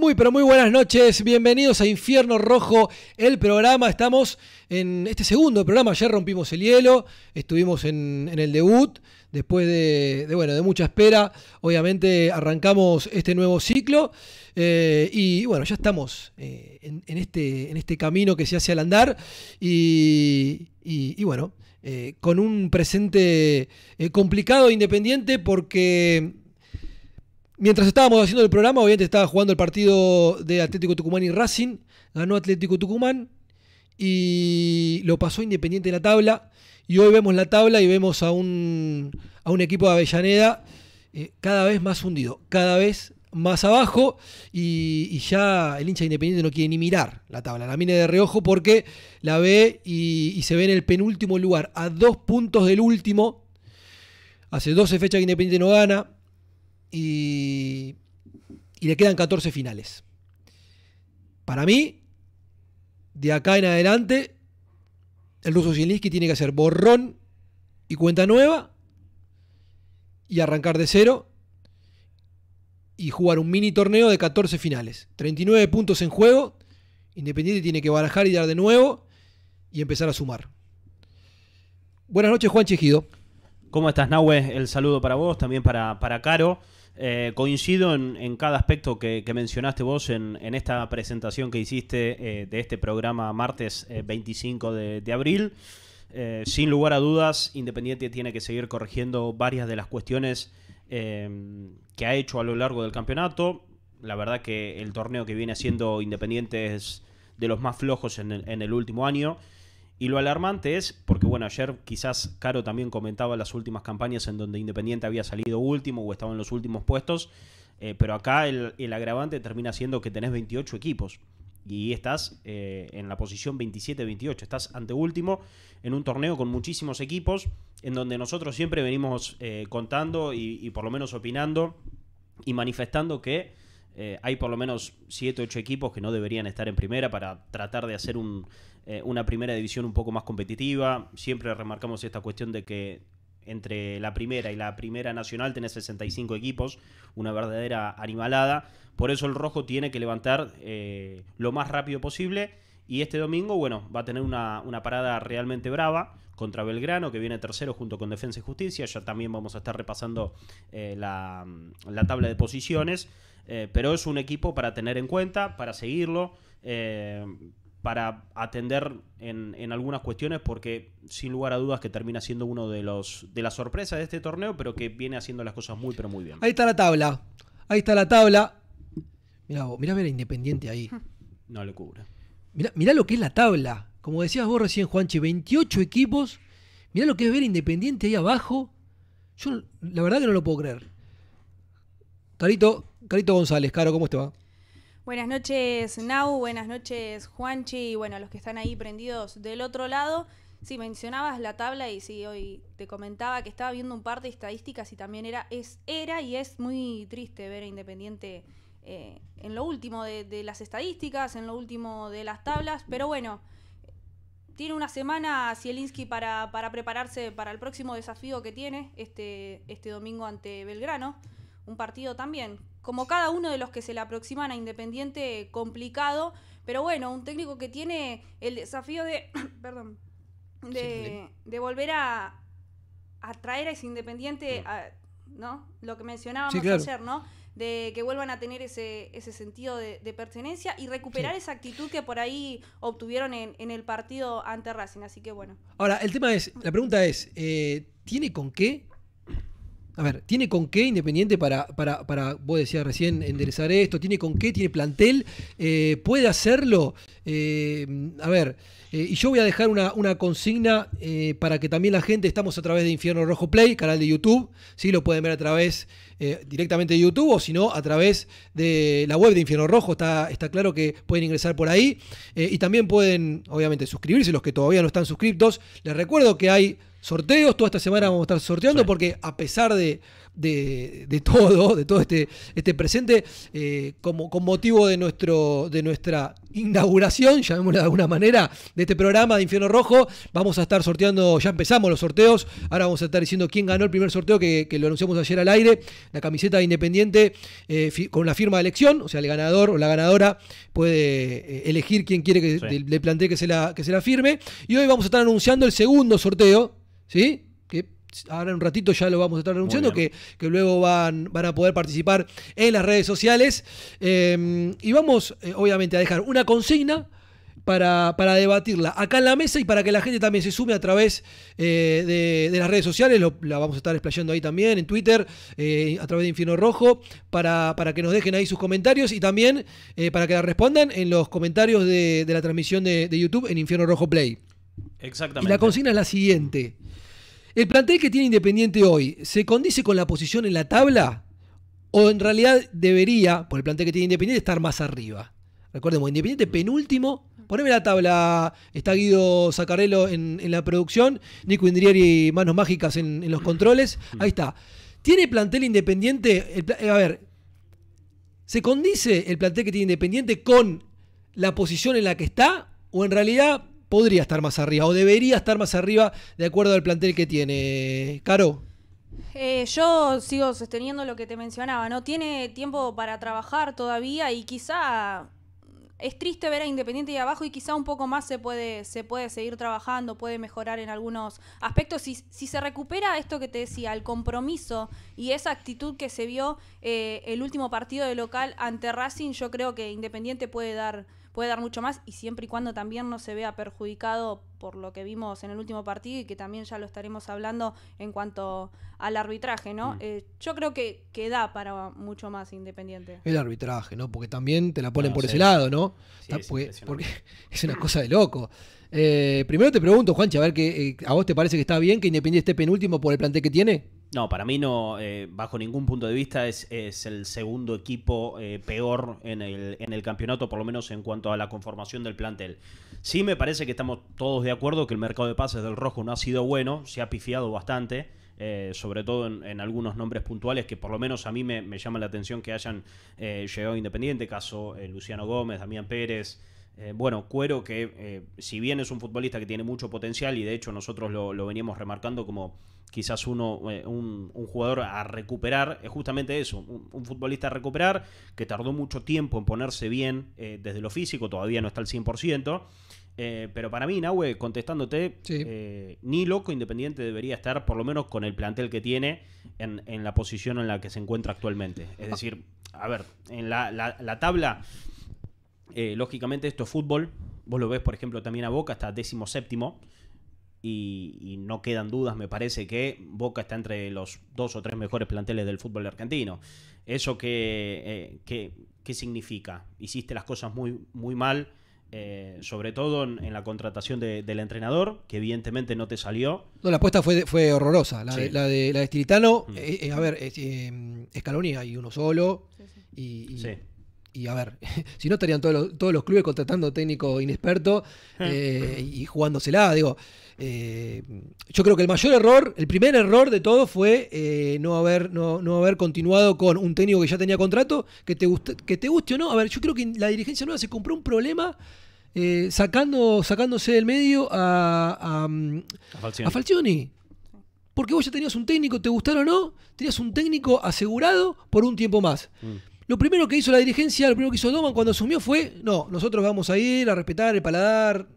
Muy, pero muy buenas noches, bienvenidos a Infierno Rojo, el programa. Estamos en este segundo programa, ayer rompimos el hielo, estuvimos en, el debut, después de, bueno, de mucha espera, obviamente arrancamos este nuevo ciclo eh, y bueno, ya estamos eh, en, este, en este camino que se hace al andar y, bueno, eh, con un presente complicado e independiente porque Mientras estábamos haciendo el programa, obviamente estaba jugando el partido de Atlético Tucumán y Racing. Ganó Atlético Tucumán y lo pasó Independiente en la tabla. Y hoy vemos la tabla y vemos a un, equipo de Avellaneda eh, cada vez más hundido, cada vez más abajo. Y, ya el hincha Independiente no quiere ni mirar la tabla, la mira de reojo porque la ve y se ve en el penúltimo lugar, a dos puntos del último. Hace 12 fechas que Independiente no gana y, y le quedan 14 finales. Para mí, de acá en adelante, el ruso Zielinski tiene que hacer borrón y cuenta nueva y arrancar de cero y jugar un mini torneo de 14 finales. 39 puntos en juego. Independiente tiene que barajar y dar de nuevo y empezar a sumar. Buenas noches, Juan Chejido. ¿Cómo estás, Nahue? El saludo para vos, también para, para Caro. Eh, coincido en, cada aspecto que, mencionaste vos en, esta presentación que hiciste eh, de este programa martes 25 eh, de, abril. sin lugar a dudas, Independiente tiene que seguir corrigiendo varias de las cuestiones em, que ha hecho a lo largo del campeonato. La verdad que el torneo que viene haciendo Independiente es de los más flojos en el último año. Y lo alarmante es, porque bueno, ayer quizás Caro también comentaba las últimas campañas en donde Independiente había salido último o estaba en los últimos puestos, eh, pero acá el, agravante termina siendo que tenés 28 equipos y estás eh, en la posición 27-28, estás anteúltimo en un torneo con muchísimos equipos, en donde nosotros siempre venimos eh, contando y, por lo menos opinando y manifestando que... hay por lo menos 7, 8 equipos que no deberían estar en primera para tratar de hacer un, eh, una primera división un poco más competitiva. Siempre remarcamos esta cuestión de que entre la primera y la primera nacional tenés 65 equipos, una verdadera animalada. Por eso el rojo tiene que levantar eh, lo más rápido posible. Y este domingo, bueno, va a tener una, parada realmente brava contra Belgrano, que viene tercero junto con Defensa y Justicia. Ya también vamos a estar repasando eh, la, tabla de posiciones. pero es un equipo para tener en cuenta, para seguirlo para atender en, algunas cuestiones porque sin lugar a dudas que termina siendo uno de los de las sorpresas de este torneo, pero que viene haciendo las cosas muy pero muy bien. Ahí está la tabla. Ahí está la tabla. Mirá, vos, ver Independiente ahí. No le cubre. Mirá, lo que es la tabla. Como decías vos recién, Juanchi, 28 equipos. Mirá lo que es ver Independiente ahí abajo. Yo la verdad que no lo puedo creer. Carito, Carito González, Caro, ¿cómo te va? Buenas noches, Nau, buenas noches, Juanchi, y bueno, los que están ahí prendidos del otro lado. Sí, mencionabas la tabla y sí, hoy te comentaba que estaba viendo un par de estadísticas y también era, es, era y es muy triste ver a Independiente eh, en lo último de, las estadísticas, en lo último de las tablas, pero bueno, tiene una semana Zielinski para, para prepararse para el próximo desafío que tiene este, este domingo ante Belgrano, un partido también como cada uno de los que se le aproximan a Independiente, complicado. Pero bueno, un técnico que tiene el desafío de. perdón. De, volver a, atraer a ese Independiente, ¿no? Lo que mencionábamos ayer, ¿no? de que vuelvan a tener ese, sentido de, pertenencia y recuperar esa actitud que por ahí obtuvieron en, el partido ante Racing. Así que bueno. Ahora, el tema es, la pregunta es, eh, ¿tiene con qué a ver, ¿tiene con qué Independiente para, para, para vos decías recién, enderezar esto? ¿Tiene con qué? ¿Tiene plantel? Eh, ¿Puede hacerlo? Eh, a ver, eh, y yo voy a dejar una, una consigna para que también la gente, estamos a través de Infierno Rojo Play, canal de YouTube, si Lo pueden ver a través directamente de YouTube o si no, a través de la web de Infierno Rojo, está, está claro que pueden ingresar por ahí. y también pueden, obviamente, suscribirse los que todavía no están suscriptos. Les recuerdo que hay sorteos. Toda esta semana vamos a estar sorteando porque a pesar de, de, todo, de todo este, este presente, eh, como, con motivo de, nuestro, de nuestra inauguración, llamémosla de alguna manera, de este programa de Infierno Rojo. Vamos a estar sorteando, ya empezamos los sorteos, ahora vamos a estar diciendo quién ganó el primer sorteo que, lo anunciamos ayer al aire, la camiseta de Independiente eh, con la firma de elección, o sea, el ganador o la ganadora puede eh, elegir quién quiere que le, le, plantee que se, la, que se la firme. Y hoy vamos a estar anunciando el segundo sorteo, ¿sí? ahora en un ratito ya lo vamos a estar anunciando, que, que, luego van, van a poder participar en las redes sociales. Em, y vamos, eh, obviamente, a dejar una consigna. Para, para, debatirla acá en la mesa y para que la gente también se sume a través eh, de, las redes sociales. la vamos a estar explayando ahí también, en Twitter, eh, a través de Infierno Rojo, para, para, que nos dejen ahí sus comentarios y también para que la respondan en los comentarios de, la transmisión de, de, YouTube en Infierno Rojo Play. Exactamente. Y la consigna es la siguiente. ¿El plantel que tiene Independiente hoy se condice con la posición en la tabla? ¿O en realidad debería, por el plantel que tiene Independiente, estar más arriba? Recordemos, Independiente penúltimo. Poneme la tabla. Está Guido Zacarello en, la producción. Nico Indrieri, manos mágicas en, los controles. Ahí está. ¿Tiene plantel Independiente? Eh, a ver, ¿se condice el plantel que tiene Independiente con la posición en la que está? ¿O en realidad podría estar más arriba o debería estar más arriba de acuerdo al plantel que tiene. Caro. Eh, yo sigo sosteniendo lo que te mencionaba, ¿no? Tiene tiempo para trabajar todavía y quizá es triste ver a Independiente ahí abajo y quizá un poco más se puede, se puede seguir trabajando, puede mejorar en algunos aspectos. Si, si se recupera esto que te decía, el compromiso y esa actitud que se vio eh, el último partido de local ante Racing, yo creo que Independiente puede dar puede dar mucho más y siempre y cuando también no se vea perjudicado por lo que vimos en el último partido y que también ya lo estaremos hablando en cuanto al arbitraje, ¿no? Mm. Eh, yo creo que, queda da para mucho más independiente. El arbitraje, ¿no? Porque también te la ponen por ese lado, ¿no? Sí, porque, es una cosa de loco. Eh, primero te pregunto, Juanchi, a ver, que, eh, ¿a vos te parece que está bien que Independiente esté penúltimo por el plantel que tiene? No, para mí no, bajo ningún punto de vista, es, el segundo equipo peor el, en el campeonato, por lo menos en cuanto a la conformación del plantel. Sí, me parece que estamos todos de acuerdo que el mercado de pases del rojo no ha sido bueno, se ha pifiado bastante. Eh, sobre todo en, algunos nombres puntuales que por lo menos a mí me, llama la atención que hayan eh, llegado Independiente, caso eh, Luciano Gómez, Damián Pérez, bueno, Cuero, que si bien es un futbolista que tiene mucho potencial y de hecho nosotros lo, veníamos remarcando como quizás uno, un, jugador a recuperar, es justamente eso, un, un, futbolista a recuperar que tardó mucho tiempo en ponerse bien desde lo físico, todavía no está al 100%. Eh, pero para mí, Nahue, contestándote, eh, ni loco Independiente debería estar, por lo menos con el plantel que tiene, en, la posición en la que se encuentra actualmente. Es ah. decir, a ver, en la, tabla, eh, lógicamente esto es fútbol. Vos lo ves, por ejemplo, también a Boca, está décimo séptimo. Y, no quedan dudas, me parece que Boca está entre los dos o tres mejores planteles del fútbol argentino. ¿Eso qué, qué, significa? Hiciste las cosas muy, muy mal eh, sobre todo en, la contratación del entrenador, que evidentemente no te salió. No, la apuesta fue, fue horrorosa. La, de, la, de, Stilitano, mm. eh, eh, a ver, escalonia hay uno solo. y y a ver, si no estarían todos los, todos los clubes contratando técnico inexperto eh. Eh, y jugándosela, digo. Eh, yo creo que el mayor error, el primer error de todo fue no, haber, no, haber continuado con un técnico que ya tenía contrato, que te, guste, que te guste o no. A ver, yo creo que la dirigencia nueva se compró un problema sacando, sacándose del medio a, mm, a, Falcioni. Porque vos ya tenías un técnico, te gustaron o no, tenías un técnico asegurado por un tiempo más. Mm. Lo primero que hizo la dirigencia, lo primero que hizo Doman cuando asumió fue, no, nosotros vamos a ir a respetar el paladar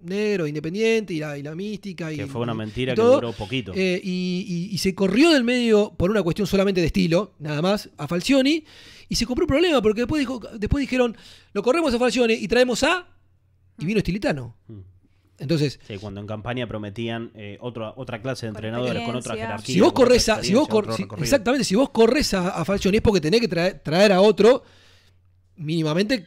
negro, independiente y la, y la mística. Y, que fue una mentira que duró poquito. Eh, y, se corrió del medio por una cuestión solamente de estilo, nada más, a Falcioni. Y se compró un problema porque después, después dijeron, lo corremos a Falcioni y traemos a... Y vino Estilitano. Mm. Entonces, sí, cuando en campaña prometían eh, otra otra clase de entrenadores con otra jerarquía. Si vos corres a, si vos exactamente, si vos corres a, Falcioni es porque tenés que traer, a otro mínimamente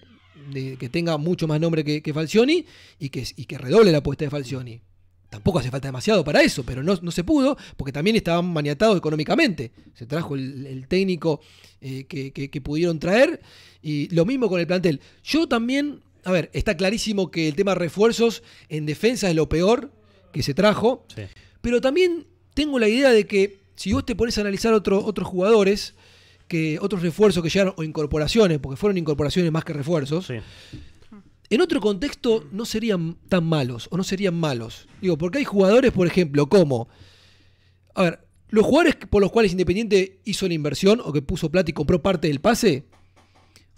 que tenga mucho más nombre que, Falcioni y que, que redoble la apuesta de Falcioni. Tampoco hace falta demasiado para eso, pero no, se pudo porque también estaban maniatados económicamente. Se trajo el, técnico eh, que, que pudieron traer y lo mismo con el plantel. Yo también a ver, está clarísimo que el tema refuerzos en defensa es lo peor que se trajo, pero también tengo la idea de que si vos te pones a analizar otros jugadores, que otros refuerzos que llegaron, o incorporaciones, porque fueron incorporaciones más que refuerzos, en otro contexto no serían tan malos, o no serían malos. Digo, porque hay jugadores, por ejemplo, como, a ver, los jugadores por los cuales Independiente hizo la inversión, o que puso plata y compró parte del pase,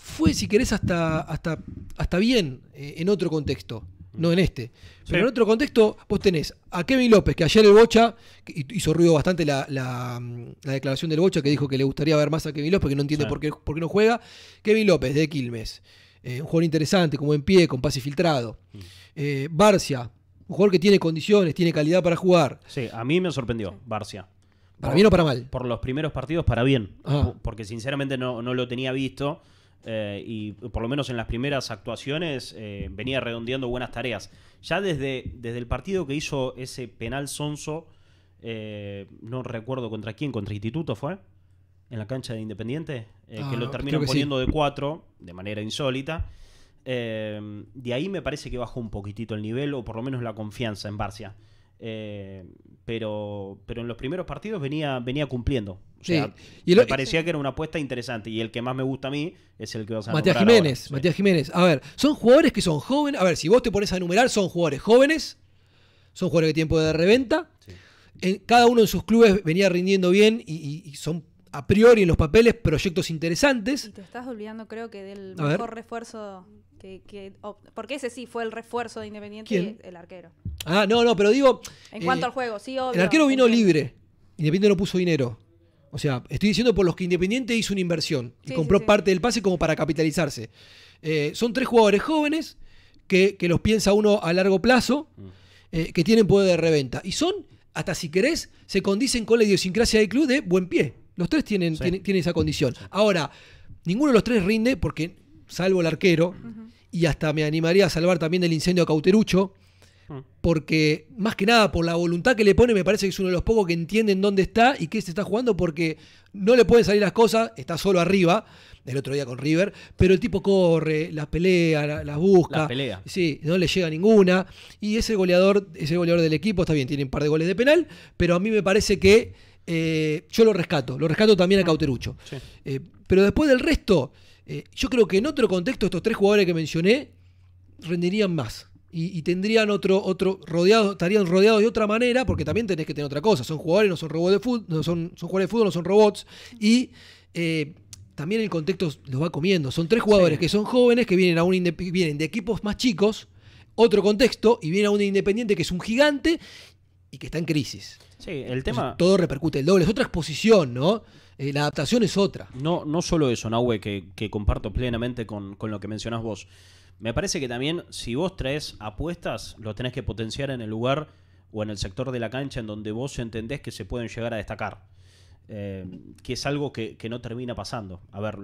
fue, si querés, hasta, hasta, hasta bien eh, en otro contexto, no en este. Pero en otro contexto, vos tenés a Kevin López, que ayer el Bocha, hizo ruido bastante mm, la, declaración del Bocha, que dijo que le gustaría ver más a Kevin López, que no entiende por, qué, por qué no juega. Kevin López, de Quilmes. Eh, un jugador interesante, como en pie, con pase filtrado. Mm. Eh, Barcia, un jugador que tiene condiciones, tiene calidad para jugar. Sí, a mí me sorprendió Barcia. ¿Para bien o para mal? Por los primeros partidos, para bien. Ah. Porque sinceramente no, no lo tenía visto. Eh, y por lo menos en las primeras actuaciones eh, venía redondeando buenas tareas. Ya desde, desde el partido que hizo ese penal sonso, eh, no recuerdo contra quién, contra Instituto fue, en la cancha de Independiente, que ah, lo terminó poniendo de cuatro, de manera insólita. de ahí me parece que bajó un poquitito el nivel, o por lo menos la confianza en Barcia. Eh, pero, pero en los primeros partidos venía, venía cumpliendo. me parecía que era una apuesta interesante. Y el que más me gusta a mí es el que vas a Matías Jiménez, Matías Jiménez. A ver, son jugadores que son jóvenes. A ver, si vos te pones a enumerar, son jugadores jóvenes. Son jugadores que tiempo de reventa. En, cada uno de sus clubes venía rindiendo bien y son a priori en los papeles proyectos interesantes. te estás olvidando, creo que, del mejor refuerzo. Que, porque ese sí fue el refuerzo de Independiente, el arquero. Ah, no, no, pero digo. En cuanto eh, al juego, sí, obvio. El arquero vino libre. Independiente no puso dinero. O sea, estoy diciendo por los que Independiente hizo una inversión y compró parte del pase como para capitalizarse. Eh, son tres jugadores jóvenes que, los piensa uno a largo plazo, mm. eh, que tienen poder de reventa. Y son, hasta si querés, se condicen con la idiosincrasia del club de buen pie. Los tres tienen, esa condición. Ahora, ninguno de los tres rinde porque, salvo el arquero, y hasta me animaría a salvar también del incendio a Cauterucho, mm. porque más que nada por la voluntad que le pone, me parece que es uno de los pocos que entienden dónde está y qué se está jugando, porque no le pueden salir las cosas, está solo arriba, el otro día con River, pero el tipo corre, las pelea, las la busca. las pelea. Sí, no le llega ninguna. Y ese goleador, ese goleador del equipo, está bien, tiene un par de goles de penal, pero a mí me parece que eh, yo lo rescato, lo rescato también a Cauterucho. Eh, pero después del resto, eh, yo creo que en otro contexto estos tres jugadores que mencioné rendirían más. Y, tendrían otro, otro rodeado, estarían rodeados de otra manera, porque también tenés que tener otra cosa. Son jugadores, no son robots de fútbol, no son, jugadores de fútbol, no son robots. Y también el contexto los va comiendo. Son tres jugadores que son jóvenes, que vienen, a un vienen de equipos más chicos, otro contexto, y viene a un independiente que es un gigante y que está en crisis. Sí, el tema. todo repercute el doble. Es otra exposición, ¿no? Eh, la adaptación es otra. No, no solo eso, Nahue, que, que comparto plenamente con, lo que mencionás vos. Me parece que también, si vos traes apuestas, lo tenés que potenciar en el lugar o en el sector de la cancha en donde vos entendés que se pueden llegar a destacar. Eh, que es algo que, no termina pasando. A ver,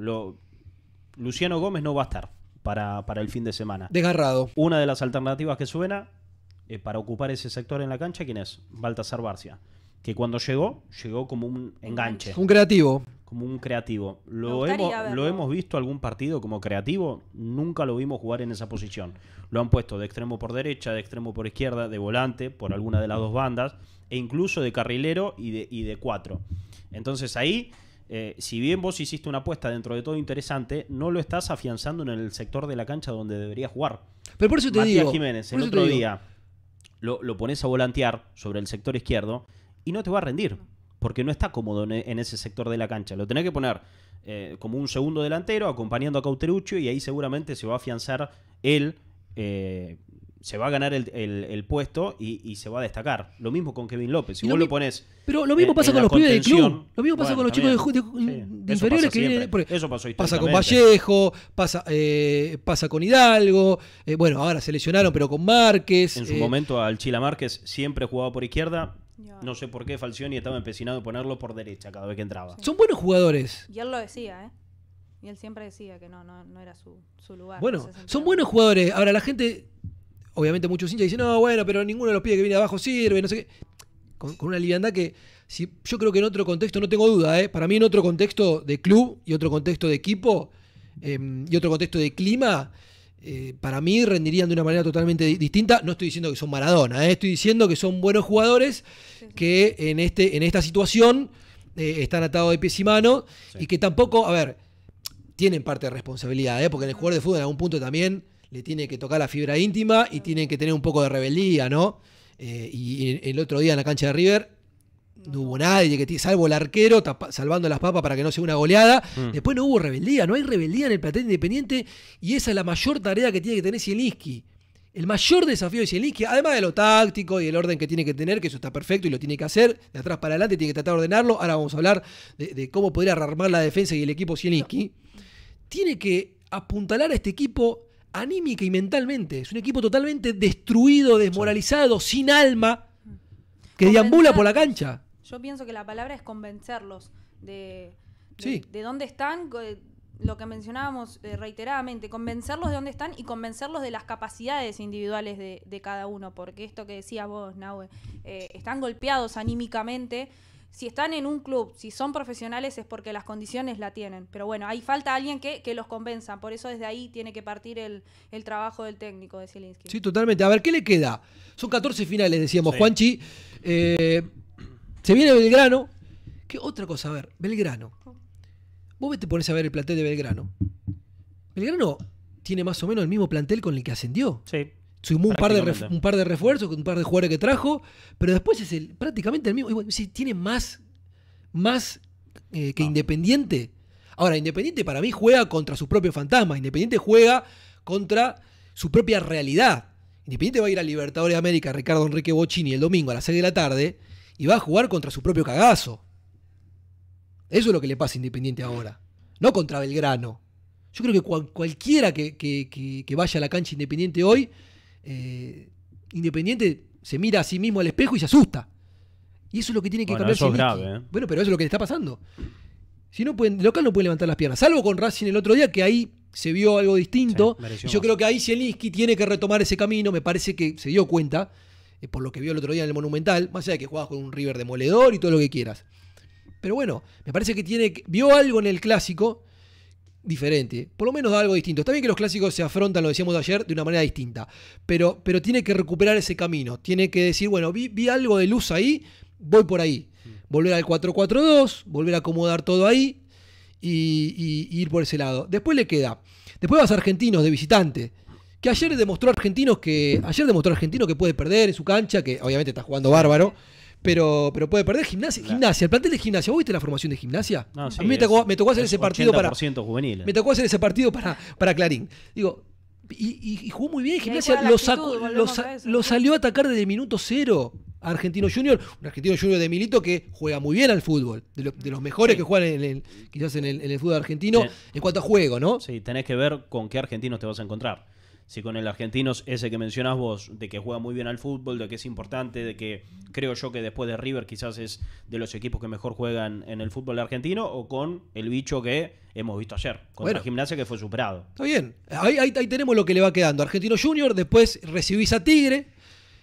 Luciano Gómez no va a estar para, para el fin de semana. Desgarrado. Una de las alternativas que suena eh, para ocupar ese sector en la cancha, ¿quién es? Baltasar Barcia. Que cuando llegó, llegó como un enganche. Un creativo. Como un creativo. Lo, hemos, lo hemos visto algún partido como creativo, nunca lo vimos jugar en esa posición. Lo han puesto de extremo por derecha, de extremo por izquierda, de volante, por alguna de las dos bandas, e incluso de carrilero y de, de cuatro. Entonces ahí eh, si bien vos hiciste una apuesta dentro de todo interesante, no lo estás afianzando en el sector de la cancha donde debería jugar. Pero por eso te Matías digo, Jiménez, el otro día lo, pones a volantear sobre el sector izquierdo y no te va a rendir, porque no está cómodo en, ese sector de la cancha. Lo tenés que poner eh, como un segundo delantero, acompañando a Cauteruccio, y ahí seguramente se va a afianzar el se va a ganar el, puesto y, se va a destacar. Lo mismo con Kevin López. Si vos lo pones. Pero lo mismo pasa con los pibes del club. Lo mismo pasa con los chicos de, inferiores que Eso pasó Pasa con Vallejo, pasa, eh, pasa con Hidalgo. Eh, bueno, ahora se lesionaron, pero con Márquez. En su eh, momento Alchila Márquez siempre jugaba por izquierda. No sé por qué Falcioni estaba empecinado en ponerlo por derecha cada vez que entraba. Son buenos jugadores. Y él lo decía, ¿eh? Y él siempre decía que no, no, era su, su lugar. Bueno, son buenos jugadores. Ahora la gente obviamente muchos hinchas dicen, no, bueno, pero ninguno de los pibes que viene abajo sirve, no sé qué. Con, una liviandad que si, yo creo que en otro contexto, no tengo duda, ¿eh? para mí en otro contexto de club y otro contexto de equipo em, y otro contexto de clima, eh, para mí rendirían de una manera totalmente distinta. No estoy diciendo que son Maradona, ¿eh? estoy diciendo que son buenos jugadores que en, este, en esta situación están atados de pies y mano y que tampoco, a ver, tienen parte de responsabilidad, porque en el jugador de fútbol en algún punto también le tiene que tocar la fibra íntima y tienen que tener un poco de rebeldía, ¿no? Eh, y el otro día en la cancha de River no hubo nadie, que salvo el arquero salvando las papas para que no sea una goleada. Mm. Después no hubo rebeldía, no hay rebeldía en el plantel independiente y esa es la mayor tarea que tiene que tener Zielinski. El mayor desafío de Zielinski, además de lo táctico y el orden que tiene que tener, que eso está perfecto y lo tiene que hacer, de atrás para adelante tiene que tratar de ordenarlo. Ahora vamos a hablar de, de cómo poder armar la defensa y el equipo Zielinski. Tiene que apuntalar a este equipo anímica y mentalmente. Es un equipo totalmente destruido, desmoralizado, sin alma, que deambula por la cancha. Yo pienso que la palabra es convencerlos de, dónde están, eh, lo que mencionábamos eh, reiteradamente, convencerlos de dónde están y convencerlos de las capacidades individuales de, cada uno, porque esto que decías vos, Nahue, eh, están golpeados anímicamente si están en un club, si son profesionales es porque las condiciones la tienen. Pero bueno, ahí falta alguien que, los convenza. Por eso desde ahí tiene que partir el, trabajo del técnico de Zielinski. Sí, totalmente. A ver, ¿qué le queda? Son 14 finales, decíamos, Juanchi. Eh, se viene Belgrano. ¿Qué otra cosa? A ver, Belgrano. Vos te pones a ver el plantel de Belgrano. Belgrano tiene más o menos el mismo plantel con el que ascendió. Sí sumó un par, de un par de refuerzos, un par de jugadores que trajo, pero después es el, prácticamente el mismo. si tiene más, más eh, que ah. Independiente. Ahora, Independiente para mí juega contra su propio fantasma. Independiente juega contra su propia realidad. Independiente va a ir a Libertadores de América, Ricardo Enrique Bocini, el domingo a las 6 de la tarde y va a jugar contra su propio cagazo. Eso es lo que le pasa a Independiente ahora. No contra Belgrano. Yo creo que cualquiera que, vaya a la cancha Independiente hoy eh, independiente se mira a sí mismo al espejo y se asusta. Y eso es lo que tiene que bueno, cambiar. grave, ¿eh? Bueno, pero eso es lo que le está pasando. Si no pueden, local no puede levantar las piernas. Salvo con Racing el otro día, que ahí se vio algo distinto. yo creo que ahí Zielinski tiene que retomar ese camino. Me parece que se dio cuenta, eh, por lo que vio el otro día en el Monumental, más allá de que jugaba con un River demoledor y todo lo que quieras. Pero bueno, me parece que tiene, vio algo en el clásico diferente, ¿eh? por lo menos da algo distinto. Está bien que los clásicos se afrontan, lo decíamos ayer, de una manera distinta, pero, pero tiene que recuperar ese camino, tiene que decir, bueno, vi, algo de luz ahí, voy por ahí. Mm. Volver al 4-4-2, volver a acomodar todo ahí y, ir por ese lado. Después le queda, después vas a Argentinos de visitante, que ayer demostró Argentinos que, ayer demostró a Argentinos que puede perder en su cancha, que obviamente está jugando bárbaro. Pero, pero puede perder gimnasia. Gimnasia, el plantel de gimnasia. ¿Vos viste la formación de gimnasia? a mí me tocó, hacer ese partido para. Juvenil. Eh. Me tocó hacer ese partido para, para Clarín. Digo, y, jugó muy bien gimnasia. Lo, lo, salió a atacar desde minuto cero. A Argentino Junior, un Argentino Junior de Milito que juega muy bien al fútbol, de, los mejores que juegan en quizás en el, fútbol argentino, en cuanto a juego, ¿no? Sí, tenés que ver con qué argentinos te vas a encontrar si con el argentino ese que mencionas vos, de que juega muy bien al fútbol, de que es importante, de que creo yo que después de River quizás es de los equipos que mejor juegan en el fútbol argentino, o con el bicho que hemos visto ayer, con el gimnasio gimnasia que fue superado. Está bien, ahí, tenemos lo que le va quedando. Argentino Junior, después recibís a Tigre.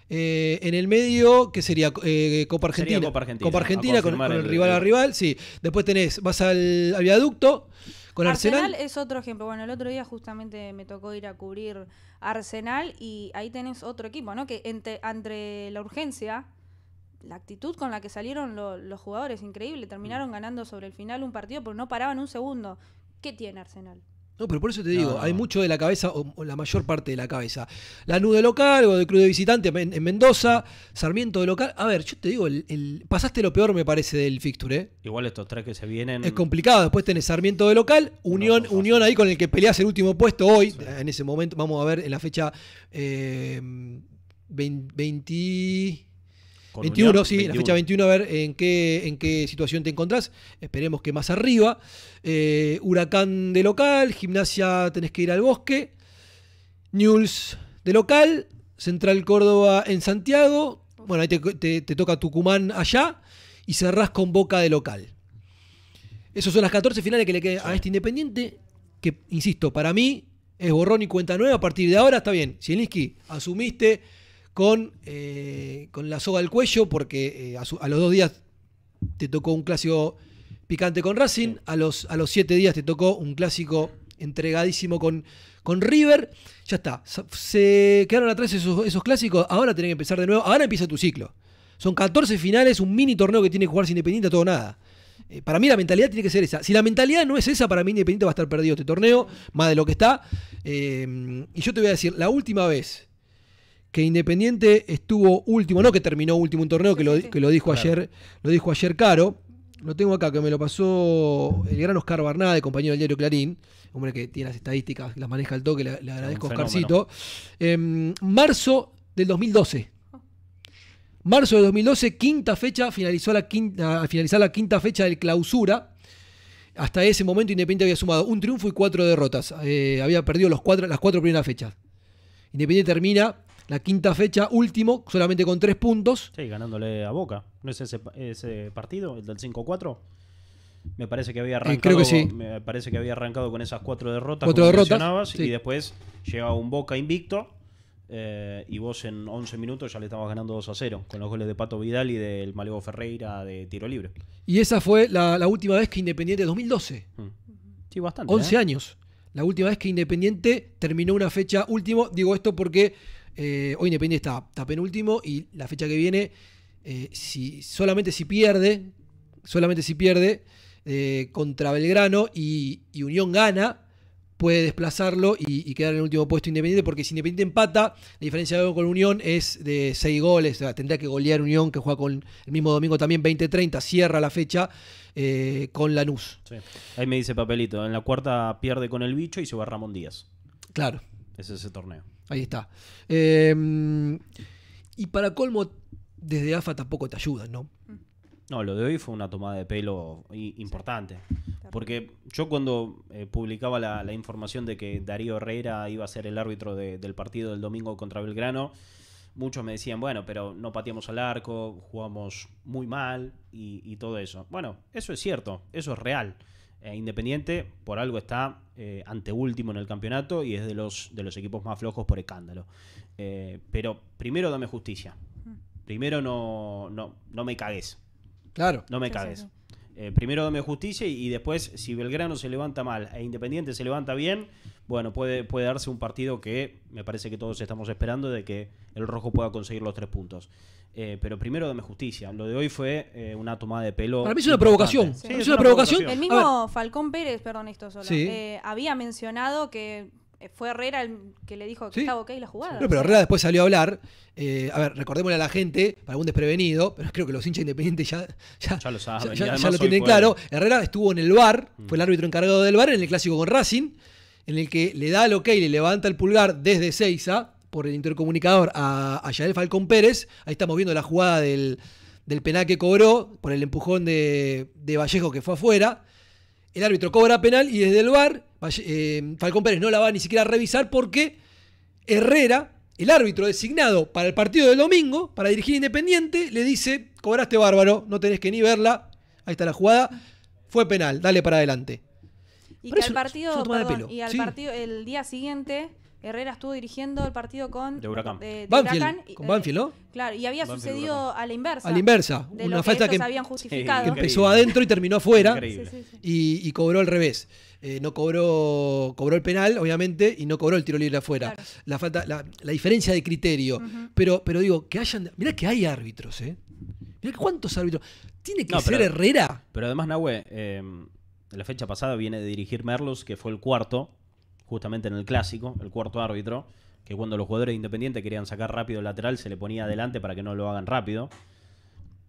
Eh, en el medio, que sería eh, Copa Argentina. Copa Argentina, con, el, rival a rival, sí. Después tenés, vas al viaducto, Arsenal, es otro ejemplo. Bueno, el otro día justamente me tocó ir a cubrir Arsenal y ahí tenés otro equipo, ¿no? Que entre, entre la urgencia, la actitud con la que salieron los jugadores, increíble. Terminaron mm. ganando sobre el final un partido, pero no paraban un segundo. ¿Qué tiene Arsenal? No, pero por eso te digo, hay mucho de la cabeza, o, la mayor parte de la cabeza. La de local, o de club de visitante en, Mendoza, Sarmiento de local. A ver, yo te digo, pasaste lo peor, me parece, del fixture. ¿eh? Igual estos tres que se vienen. Es complicado. Después tenés Sarmiento de local, Unión, Unión ahí con el que peleas el último puesto hoy. En ese momento, vamos a ver en la fecha eh, 20 21, sí, la fecha 21, a ver en qué, en qué situación te encontrás. Esperemos que más arriba. Eh, huracán de local, gimnasia tenés que ir al bosque. News de local, Central Córdoba en Santiago. Bueno, ahí te, toca Tucumán allá y cerrás con Boca de local. Esas son las 14 finales que le queda a este Independiente, que, insisto, para mí es borrón y cuenta nueva a partir de ahora. Está bien, Zielinski, asumiste con, eh, con la soga al cuello, porque eh, a, los dos días te tocó un clásico picante con Racing, a los, a los siete días te tocó un clásico entregadísimo con, con River. Ya está, se quedaron atrás esos, clásicos, ahora tienen que empezar de nuevo, ahora empieza tu ciclo. Son 14 finales, un mini torneo que tiene que jugarse Independiente a todo nada. Eh, para mí la mentalidad tiene que ser esa. Si la mentalidad no es esa, para mí Independiente va a estar perdido este torneo, más de lo que está. y yo te voy a decir, la última vez que Independiente estuvo último, no que terminó último un torneo, que lo, dijo ayer, lo dijo ayer Caro. Lo tengo acá, que me lo pasó el gran Oscar de compañero del diario Clarín, hombre que tiene las estadísticas, las maneja al toque, le, agradezco a Oscarcito. Em, marzo del 2012. Marzo del 2012, quinta fecha, finalizó la quinta, al finalizar la quinta fecha del clausura, hasta ese momento Independiente había sumado un triunfo y cuatro derrotas. Eh, había perdido los cuatro, las cuatro primeras fechas. Independiente termina la quinta fecha, último, solamente con tres puntos. Sí, ganándole a Boca. ¿No es ese, partido, el del 5-4? Me parece que había eh, arrancado. Me parece que había arrancado con esas cuatro derrotas. Cuatro derrotas. Y después llega un Boca invicto. Eh, y vos en 11 minutos ya le estabas ganando 2 0 con los goles de Pato Vidal y del Malevo Ferreira de tiro libre. Y esa fue la, última vez que Independiente, 2012. Mm. Sí, bastante. 11 ¿eh? años. La última vez que Independiente terminó una fecha último. Digo esto porque eh, hoy Independiente está, penúltimo y la fecha que viene, eh, si, solamente si pierde, solamente si pierde eh, contra Belgrano y, Unión gana, puede desplazarlo y, quedar en el último puesto Independiente, porque si Independiente empata, la diferencia con Unión es de 6 goles, tendría que golear Unión, que juega con el mismo domingo también 20-30, cierra la fecha con Lanús. Ahí me dice Papelito, en la cuarta pierde con el bicho y se va Ramón Díaz. Claro. Es ese torneo. Ahí está. Em, y para colmo, desde AFA tampoco te ayudan, ¿no? No, lo de hoy fue una tomada de pelo importante. Porque yo cuando eh, publicaba la, información de que Darío Herrera iba a ser el árbitro del partido del domingo contra Belgrano, muchos me decían, bueno, pero no pateamos al arco, jugamos muy mal y todo eso. Bueno, eso es cierto, eso es real. Eh, Independiente, por algo, está eh, anteúltimo en el campeonato y es de los, de los equipos más flojos por escándalo. Eh, pero primero dame justicia. Mm. Primero no, no, no me cagues. Claro. No me cagues. primero dame justicia y después, si Belgrano se levanta mal e Independiente se levanta bien, bueno, puede, puede darse un partido que me parece que todos estamos esperando de que el rojo pueda conseguir los tres puntos. Eh, pero primero dame justicia. Lo de hoy fue eh, una tomada de pelo. Para mí es una provocación. una, provocación. El mismo Falcón Pérez, perdón, esto solo, eh, había mencionado que fue Herrera el que le dijo que estaba ok la jugada. No, pero Herrera después salió a hablar. a ver, recordémosle a la gente, para algún desprevenido, pero creo que los hinchas independientes ya, lo saben. Ya, lo tienen claro. Herrera estuvo en el bar, fue el mm. árbitro encargado del bar en el clásico con Racing en el que le da el ok, le levanta el pulgar desde Seiza por el intercomunicador a, a Yael Falcón Pérez. Ahí estamos viendo la jugada del, penal que cobró por el empujón de, Vallejo que fue afuera. El árbitro cobra penal y desde el bar eh, Falcón Pérez no la va ni siquiera a revisar porque Herrera, el árbitro designado para el partido del domingo, para dirigir Independiente, le dice, cobraste bárbaro, no tenés que ni verla. Ahí está la jugada. Fue penal, dale para adelante. Y al partido, y al partido, el día siguiente, Herrera estuvo dirigiendo el partido con de Banfield, eh, claro, y había sucedido a la inversa. A la inversa, una falta que, empezó adentro y terminó afuera Y, cobró al revés. Eh, no cobró cobró el penal, obviamente, y no cobró el tiro libre afuera. La falta la, diferencia de criterio, pero pero digo, que hayan mirá que hay árbitros, ¿eh? Mirá cuántos árbitros. Tiene que ser Herrera. Pero además Nahue em, la fecha pasada viene de dirigir Merlos, que fue el cuarto, justamente en el clásico, el cuarto árbitro, que cuando los jugadores de querían sacar rápido el lateral se le ponía adelante para que no lo hagan rápido.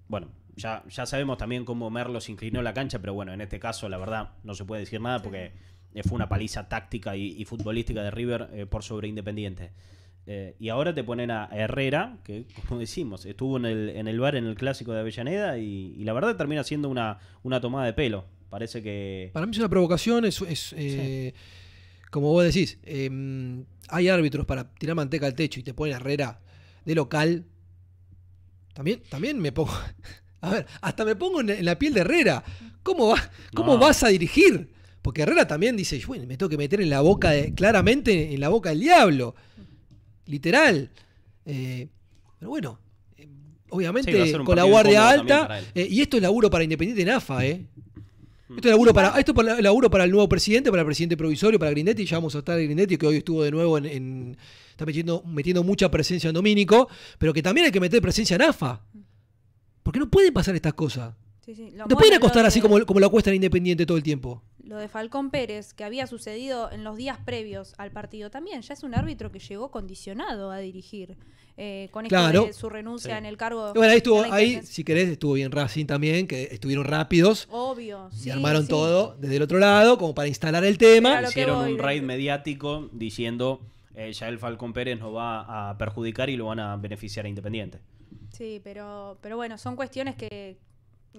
Bueno, ya, ya sabemos también cómo Merlos inclinó la cancha, pero bueno, en este caso la verdad no se puede decir nada porque eh, fue una paliza táctica y, futbolística de River eh, por sobre Independiente. Eh, y ahora te ponen a Herrera, que como decimos, estuvo en el, en el bar en el clásico de Avellaneda y, la verdad termina siendo una, una tomada de pelo. Parece que. Para mí es una provocación, es. Eh, como vos decís, em, hay árbitros para tirar manteca al techo y te ponen Herrera de local. También, también me pongo. A ver, hasta me pongo en la piel de Herrera. ¿Cómo, cómo vas a dirigir? Porque Herrera también dice, bueno, me tengo que meter en la boca, claramente en la boca del diablo. Literal. Eh, pero bueno, em, obviamente con la guardia alta. Eh, y esto es laburo para Independiente en AFA, ¿eh? Mm. Esto es laburo para, esto para, laburo para el nuevo presidente, para el presidente provisorio, para Grindetti. Ya vamos a estar Grindetti, que hoy estuvo de nuevo en. está metiendo, mucha presencia en Domínico, pero que también hay que meter presencia en AFA. Porque no pueden pasar estas cosas. Sí, No pueden acostar así como, como lo acuestan Independiente todo el tiempo. Lo de Falcón Pérez, que había sucedido en los días previos al partido también, ya es un árbitro que llegó condicionado a dirigir. Eh, con esto de su renuncia en el cargo. Bueno, ahí estuvo, ahí, si querés, estuvo bien Racing también, que estuvieron rápidos. Obvio. armaron todo desde el otro lado, como para instalar el tema. Hicieron un raid mediático diciendo eh, ya el Falcón Pérez nos va a perjudicar y lo van a beneficiar a Independiente. Sí, pero, pero bueno, son cuestiones que,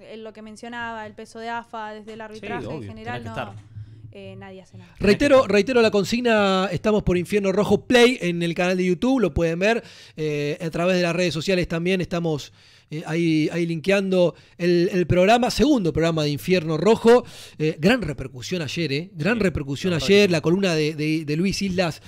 eh, lo que mencionaba, el peso de AFA desde el arbitraje en general. No, eh, nadie hace Reitero, reitero la consigna, estamos por Infierno Rojo Play en el canal de YouTube, lo pueden ver. Eh, a través de las redes sociales también estamos eh, ahí, ahí, linkeando el, programa, segundo programa de Infierno Rojo. gran repercusión ayer, Gran repercusión ayer, la columna de, Luis Islas,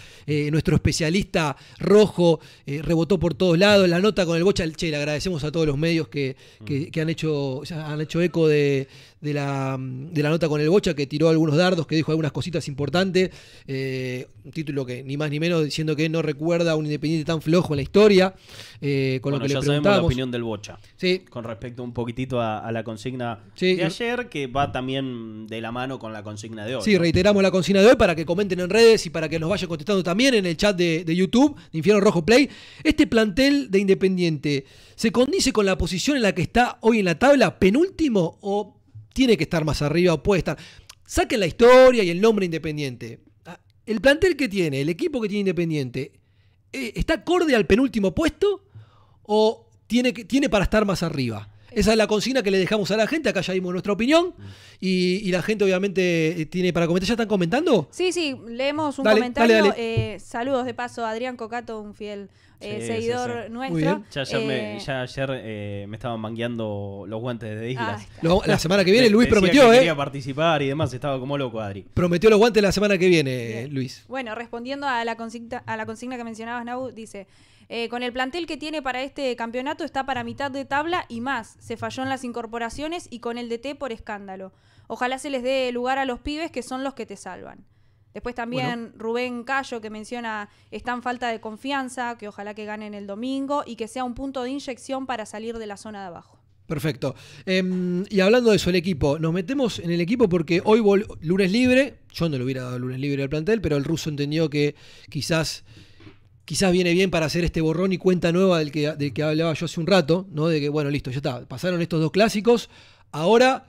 nuestro especialista rojo, rebotó por todos lados, la nota con el Bocha, che, le agradecemos a todos los medios que, que mm. han, hecho, han hecho eco de, de la, de la nota con el Bocha, que tiró algunos dardos, que dijo algunas cositas importantes. Eh, un título que ni más ni menos diciendo que no recuerda a un independiente tan flojo en la historia. Eh, con lo que ya le preguntamos. la opinión del Bocha. Sí. Con respecto un poquitito a, la consigna de ayer, que va también de la mano con la consigna de hoy. Sí, reiteramos la consigna de hoy para que comenten en redes y para que nos vayan contestando también en el chat de, de YouTube, de Infierno Rojo Play. Este plantel de Independiente se condice con la posición en la que está hoy en la tabla, penúltimo o tiene que estar más arriba o puede estar. Saquen la historia y el nombre Independiente. Ah, el plantel que tiene, el equipo que tiene Independiente, eh, ¿está acorde al penúltimo puesto o tiene, tiene para estar más arriba? Esa es la consigna que le dejamos a la gente. Acá ya dimos nuestra opinión. Y, la gente, obviamente, eh, tiene para comentar. ¿Ya están comentando? Sí, sí, leemos un comentario. Eh, saludos de paso a Adrián Cocato, un fiel seguidor nuestro. Ya, ayer eh, me estaban mangueando los guantes de Islas. la semana que viene Luis prometió, que ¿eh? Quería participar y demás, estaba como loco Adri. Prometió los guantes la semana que viene, eh, Luis. Bueno, respondiendo a la consigna, a la consigna que mencionabas, Nau, dice. Eh, con el plantel que tiene para este campeonato está para mitad de tabla y más. Se falló en las incorporaciones y con el DT por escándalo. Ojalá se les dé lugar a los pibes que son los que te salvan. Después también Rubén Callo que menciona está en falta de confianza, que ojalá que ganen el domingo y que sea un punto de inyección para salir de la zona de abajo. Perfecto. Em, y hablando de eso, el equipo, nos metemos en el equipo porque hoy lunes libre, yo no le hubiera dado lunes libre al plantel, pero el ruso entendió que quizás quizás viene bien para hacer este borrón y cuenta nueva del que, del que hablaba yo hace un rato, ¿no? De que, bueno, listo, ya está. Pasaron estos dos clásicos. Ahora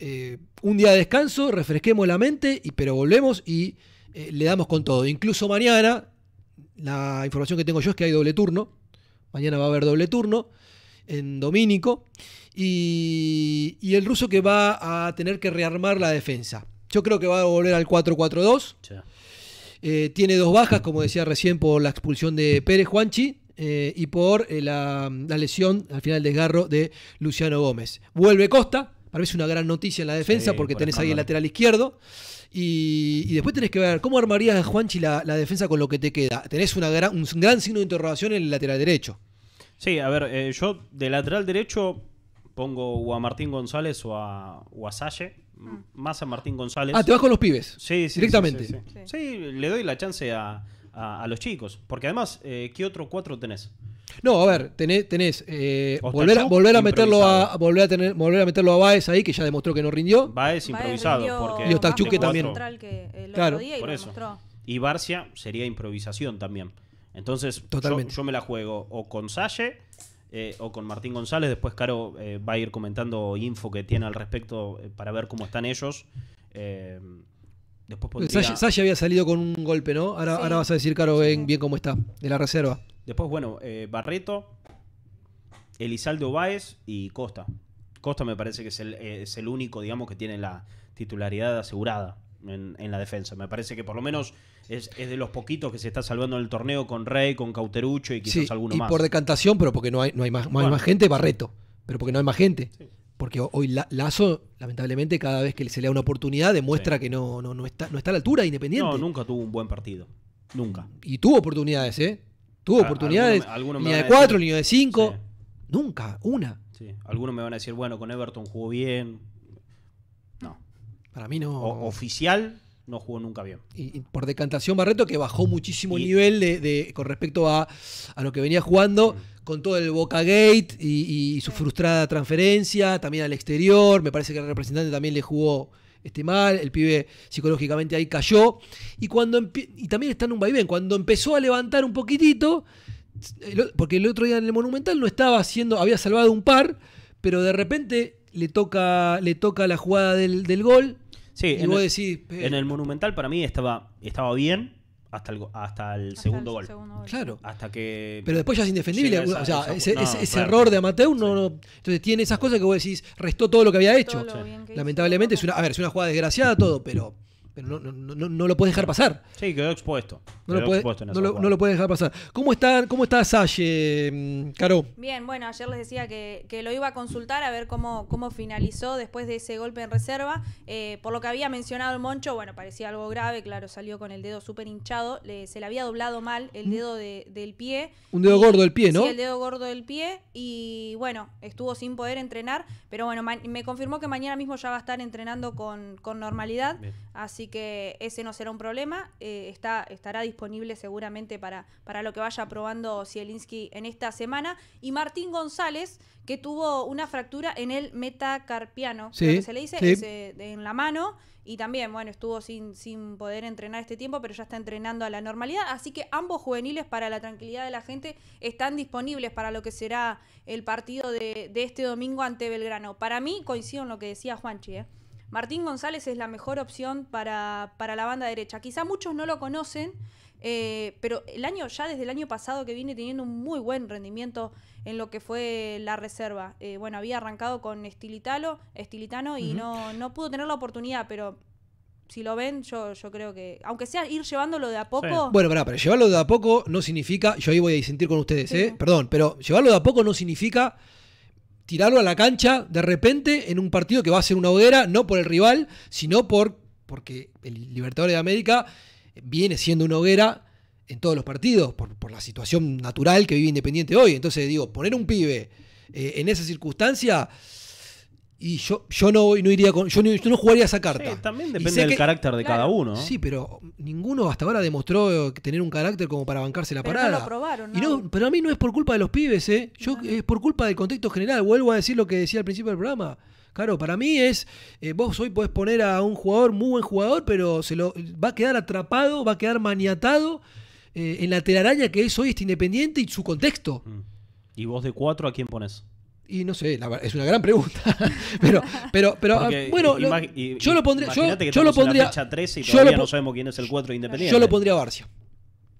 eh, un día de descanso, refresquemos la mente, y, pero volvemos y eh, le damos con todo. Incluso mañana, la información que tengo yo es que hay doble turno. Mañana va a haber doble turno en Domínico. Y, el ruso que va a tener que rearmar la defensa. Yo creo que va a volver al 4-4-2. Eh, tiene dos bajas, como decía recién, por la expulsión de Pérez Juanchi y por la, la, lesión al final desgarro de Luciano Gómez. Vuelve Costa, para es una gran noticia en la defensa porque tenés ahí el lateral izquierdo. Y, después tenés que ver cómo armarías, Juanchi, la, defensa con lo que te queda. Tenés una gran, un gran signo de interrogación en el lateral derecho. Sí, a ver, eh, yo de lateral derecho pongo a Martín González o a, Salle. Ah. Más a Martín González. Ah, te vas con los pibes. Sí, sí. Directamente. Sí, le doy la chance a, los chicos. Porque además, eh, ¿qué otro cuatro tenés? No, a ver, tenés, eh, volver, a, meterlo a volver a tener volver a meterlo a Baez ahí que ya demostró que no rindió. Baez improvisado porque y Ostachuque también. claro, y por eso. Y Barcia sería improvisación también. Entonces, Yo, me la juego o con Salle eh, o con Martín González. Después Caro eh, va a ir comentando info que tiene al respecto para ver cómo están ellos. después Salle, había salido con un golpe, ¿no? Ahora, vas a decir, Caro, bien cómo está, de la reserva. Después, bueno, eh, Barreto, Elizaldo Báez y Costa. Costa me parece que eh, es el, único, digamos, que tiene la titularidad asegurada en, la defensa. Me parece que por lo menos es, de los poquitos que se está salvando en el torneo con Rey, con Cauterucho y quizás sí, y por decantación, pero porque no hay, no hay, más, más gente, Barreto. Pero porque no hay más gente. Porque hoy Lazo, lamentablemente, cada vez que se le da una oportunidad, demuestra que no, no, está, no está a la altura Independiente. No, nunca tuvo un buen partido. Nunca. Y tuvo oportunidades, ¿eh? Tuvo oportunidades, alguno, de cuatro, de cinco. Nunca, una. Algunos me van a decir, bueno, con Everton jugó bien. No. Para mí no. oficial no jugó nunca bien. Y, por decantación Barreto, que bajó muchísimo el nivel de, con respecto a, lo que venía jugando, mm. con todo el Boca Gate y, y, su frustrada transferencia, también al exterior. Me parece que el representante también le jugó esté mal, el pibe psicológicamente ahí cayó. Y, cuando y también está en un vaivén, cuando empezó a levantar un poquitito, porque el otro día en el Monumental no estaba haciendo, había salvado un par, pero de repente le toca, le toca la jugada del, gol. Sí, en eh". el Monumental para mí estaba, estaba bien, hasta el, hasta el segundo gol. claro. Hasta que. Pero después ya es indefendible. o sea, ese, error de Amateur no, Entonces tiene esas cosas que vos decís, restó todo lo que había hecho. Lamentablemente, es una, a ver, es una jugada desgraciada, todo, pero no, lo puede dejar pasar. Sí, quedó expuesto. No, lo, puede, no, lo, puedes dejar pasar. ¿Cómo, están, cómo está Salle, mm, Caro? Bien, bueno, ayer les decía que, que, lo iba a consultar a ver cómo, cómo finalizó después de ese golpe en reserva. Eh, por lo que había mencionado el Moncho, bueno, parecía algo grave, claro, salió con el dedo súper hinchado, se le había doblado mal el mm. dedo del pie. Un dedo gordo del pie, ¿no? Sí, el dedo gordo del pie y bueno, estuvo sin poder entrenar, pero bueno, me confirmó que mañana mismo ya va a estar entrenando con, con normalidad, Así así que ese no será un problema. Eh, está, estará disponible seguramente para, para lo que vaya probando Zielinski en esta semana. Y Martín González, que tuvo una fractura en el metacarpiano, sí, que se le dice, eh, en la mano. Y también, bueno, estuvo sin, sin poder entrenar este tiempo, pero ya está entrenando a la normalidad. Así que ambos juveniles, para la tranquilidad de la gente, están disponibles para lo que será el partido de, de este domingo ante Belgrano. Para mí, coincido en lo que decía Juanchi, ¿eh? Martín González es la mejor opción para, para la banda derecha. Quizá muchos no lo conocen, eh, pero el año, ya desde el año pasado que viene teniendo un muy buen rendimiento en lo que fue la reserva. Eh, bueno, había arrancado con Estilitalo, Estilitano y no, no pudo tener la oportunidad, pero si lo ven, yo, yo creo que. Aunque sea ir llevándolo de a poco. Bueno, pero llevarlo de a poco no significa. Yo ahí voy a disentir con ustedes, ¿eh? Perdón, pero llevarlo de a poco no significa tirarlo a la cancha de repente en un partido que va a ser una hoguera, no por el rival, sino por, porque el Libertadores de América viene siendo una hoguera en todos los partidos, por, la situación natural que vive Independiente hoy. Entonces digo, poner un pibe eh, en esa circunstancia y yo, yo no, no iría con. Yo no, jugaría esa carta. también depende del carácter de cada uno. Sí, pero ninguno hasta ahora demostró eh, tener un carácter como para bancarse la parada. Y no, pero a mí no es por culpa de los pibes, ¿eh? Yo, Es por culpa del contexto general. Vuelvo a decir lo que decía al principio del programa. Claro, para mí es, eh, vos hoy podés poner a un jugador, muy buen jugador, pero se lo va a quedar atrapado, va a quedar maniatado eh, en la telaraña que es hoy este Independiente y su contexto. Mm. ¿Y vos de cuatro a quién pones? Y no sé, es una gran pregunta. pero, pero, pero ah, bueno, yo lo pondría. Yo, lo pondría. yo no sabemos quién es el independiente. Yo lo pondría a Barcia.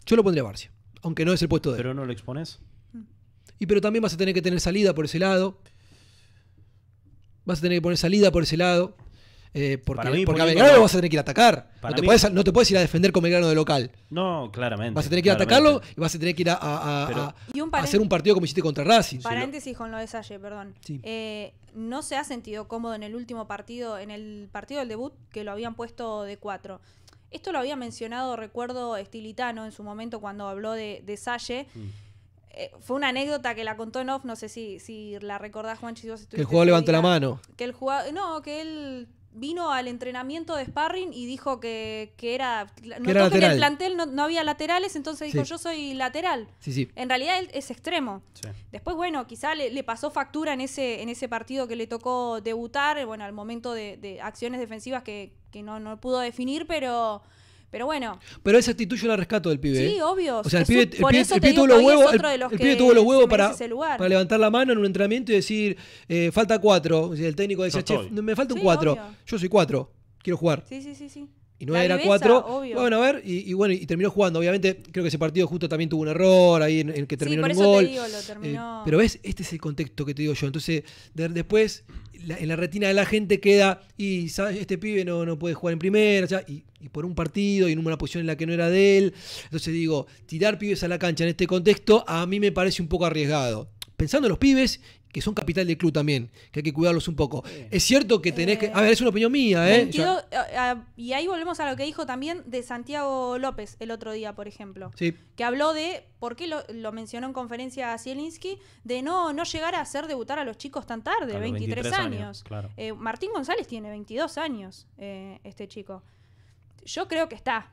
Yo lo pondría a Barcia. Aunque no es el puesto de. Pero no lo expones. Y pero también vas a tener que tener salida por ese lado. Vas a tener que poner salida por ese lado. Eh, porque a Belgrano lo vas a tener que ir a atacar. No te, puedes, ir a defender con Belgrano de local. No, claramente. Vas a tener que ir a atacarlo y vas a tener que ir a, hacer un partido como hiciste contra Racing. Paréntesis con lo de Salle, perdón. Eh, no se ha sentido cómodo en el último partido, en el partido del debut, que lo habían puesto de cuatro. Esto lo había mencionado, recuerdo, Estilitano en su momento cuando habló de, de Salle. Mm. Eh, fue una anécdota que la contó en off, no sé si, si la recordás, Juan, Que el jugador levantó la mano. Que el jugador, no, que él vino al entrenamiento de sparring y dijo que, que era. No el plantel no, había laterales, entonces dijo: Yo soy lateral. Sí, sí. En realidad es extremo. Después, bueno, quizá le, pasó factura en ese, en ese partido que le tocó debutar, bueno, al momento de, acciones defensivas que, no pudo definir, pero pero bueno. Pero esa actitud yo la rescato del pibe. Sí, ¿eh? obvio. O sea, el pibe, tuvo los huevos, para, levantar la mano en un entrenamiento y decir, eh, falta cuatro. el técnico decía, chef, me falta un cuatro. Yo soy cuatro, quiero jugar. sí, sí, sí y no era cuatro Bueno, a ver, y, bueno, y terminó jugando. Obviamente, creo que ese partido justo también tuvo un error ahí en, el que terminó el gol. Eh, pero ves, este es el contexto que te digo yo. Entonces, después, en la retina de la gente queda, y ¿sabes? este pibe no, no puede jugar en primera, y, y, por un partido y en una posición en la que no era de él. Entonces digo, tirar pibes a la cancha en este contexto a mí me parece un poco arriesgado. Pensando en los pibes que son capital de club también, que hay que cuidarlos un poco. Es cierto que tenés que... A ver, es una opinión mía, ¿eh? y ahí volvemos a lo que dijo también de Santiago López el otro día, por ejemplo. Sí. Que habló de, ¿por qué lo, mencionó en conferencia a Zielinski? De no, no llegar a hacer debutar a los chicos tan tarde, 23, años. Eh, Martín González tiene 22 años, eh, este chico. Yo creo que está.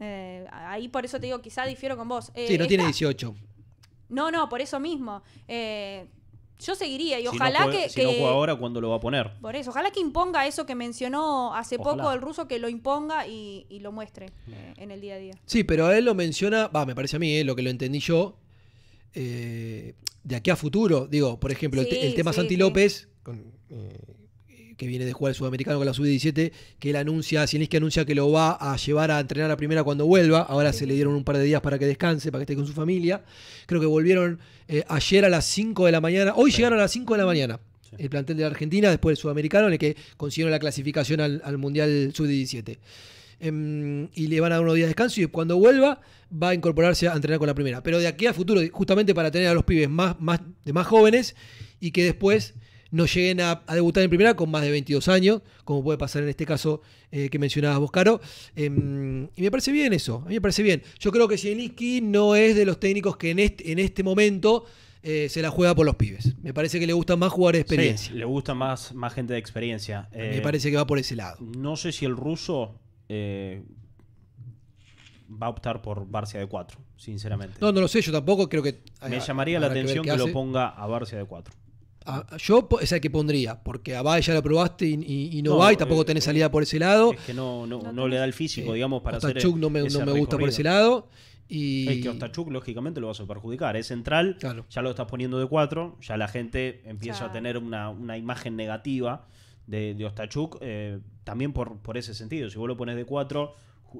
Eh, ahí por eso te digo, quizá difiero con vos. sí, no tiene 18. No, no, por eso mismo. Eh, yo seguiría y ojalá que, si que, no juega ahora, ¿cuándo lo va a poner? Por eso, ojalá que imponga eso que mencionó hace poco el ruso, que lo imponga y, lo muestre eh, en el día a día. Sí, pero él lo menciona, va, me parece a mí, eh, lo que lo entendí yo, eh, de aquí a futuro. Digo, por ejemplo, el, tema Santi López, que viene de jugar el sudamericano con la sub-17, que él anuncia, que anuncia que lo va a llevar a entrenar a primera cuando vuelva. Ahora se le dieron un par de días para que descanse, para que esté con su familia. Creo que volvieron eh, ayer a las 5 de la mañana. Hoy llegaron a las 5 de la mañana el plantel de la Argentina, después el sudamericano, en el que consiguieron la clasificación al, Mundial Sub-17. Em, y le van a dar unos días de descanso y cuando vuelva va a incorporarse a entrenar con la primera. Pero de aquí a futuro, justamente para tener a los pibes más, más, de más jóvenes y que después no lleguen a, debutar en primera con más de 22 años, como puede pasar en este caso eh, que mencionabas vos, Caro. Em, y me parece bien eso, a mí me parece bien. Yo creo que Zielinski no es de los técnicos que en este, en este momento... Eh, se la juega por los pibes. Me parece que le gusta más jugar experiencia. le gusta más, más gente de experiencia. Me eh, parece que va por ese lado. No sé si el ruso va a optar por Barcia de 4, sinceramente. No, no lo sé, yo tampoco creo que... Me llamaría la atención que, que lo ponga a Barcia de 4. A, yo el que pondría, porque a ya lo probaste y, no, va y tampoco eh, tenés eh, salida por ese lado. Es que no, no, le da el físico, digamos, para hacer Ostachuk no me, gusta por ese lado. Y... Es que Ostachuk, lógicamente, lo vas a perjudicar. Es central, ya lo estás poniendo de cuatro, ya la gente empieza a tener una, imagen negativa de, Ostachuk, eh, también por, ese sentido. Si vos lo pones de cuatro,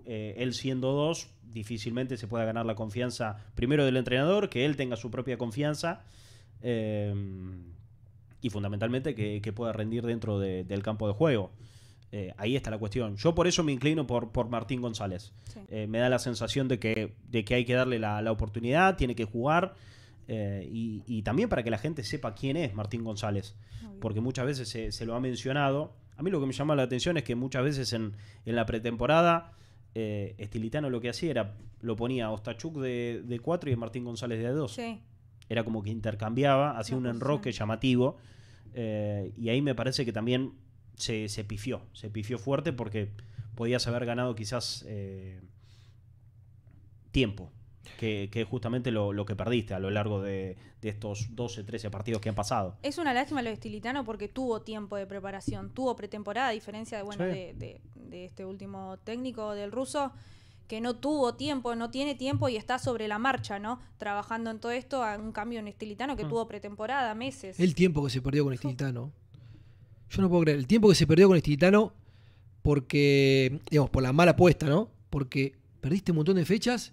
él siendo dos, difícilmente se pueda ganar la confianza primero del entrenador, que él tenga su propia confianza. Eh, y fundamentalmente que, pueda rendir dentro del campo de juego. Eh, ahí está la cuestión. Yo por eso me inclino por, por Martín González. Eh, me da la sensación de que, de que hay que darle la, oportunidad, tiene que jugar. Eh, y, también para que la gente sepa quién es Martín González, porque muchas veces se, lo ha mencionado. A mí lo que me llama la atención es que muchas veces en, la pretemporada, Estilitano lo que hacía era, lo ponía Ostachuk de 4 y Martín González de 2. Sí. Era como que intercambiaba, hacía un enroque llamativo. Eh, y ahí me parece que también se, se, pifió, se pifió fuerte porque podías haber ganado quizás eh, tiempo, que, es justamente lo, que perdiste a lo largo de, estos 12, 13 partidos que han pasado. Es una lástima lo de porque tuvo tiempo de preparación, tuvo pretemporada, a diferencia de, bueno, de, de, de, este último técnico del ruso que no tuvo tiempo, no tiene tiempo y está sobre la marcha, ¿no? Trabajando en todo esto a un cambio en Estilitano que mm. tuvo pretemporada, meses. El tiempo que se perdió con Estilitano. Yo no puedo creer. El tiempo que se perdió con Estilitano porque, digamos, por la mala apuesta, ¿no? Porque perdiste un montón de fechas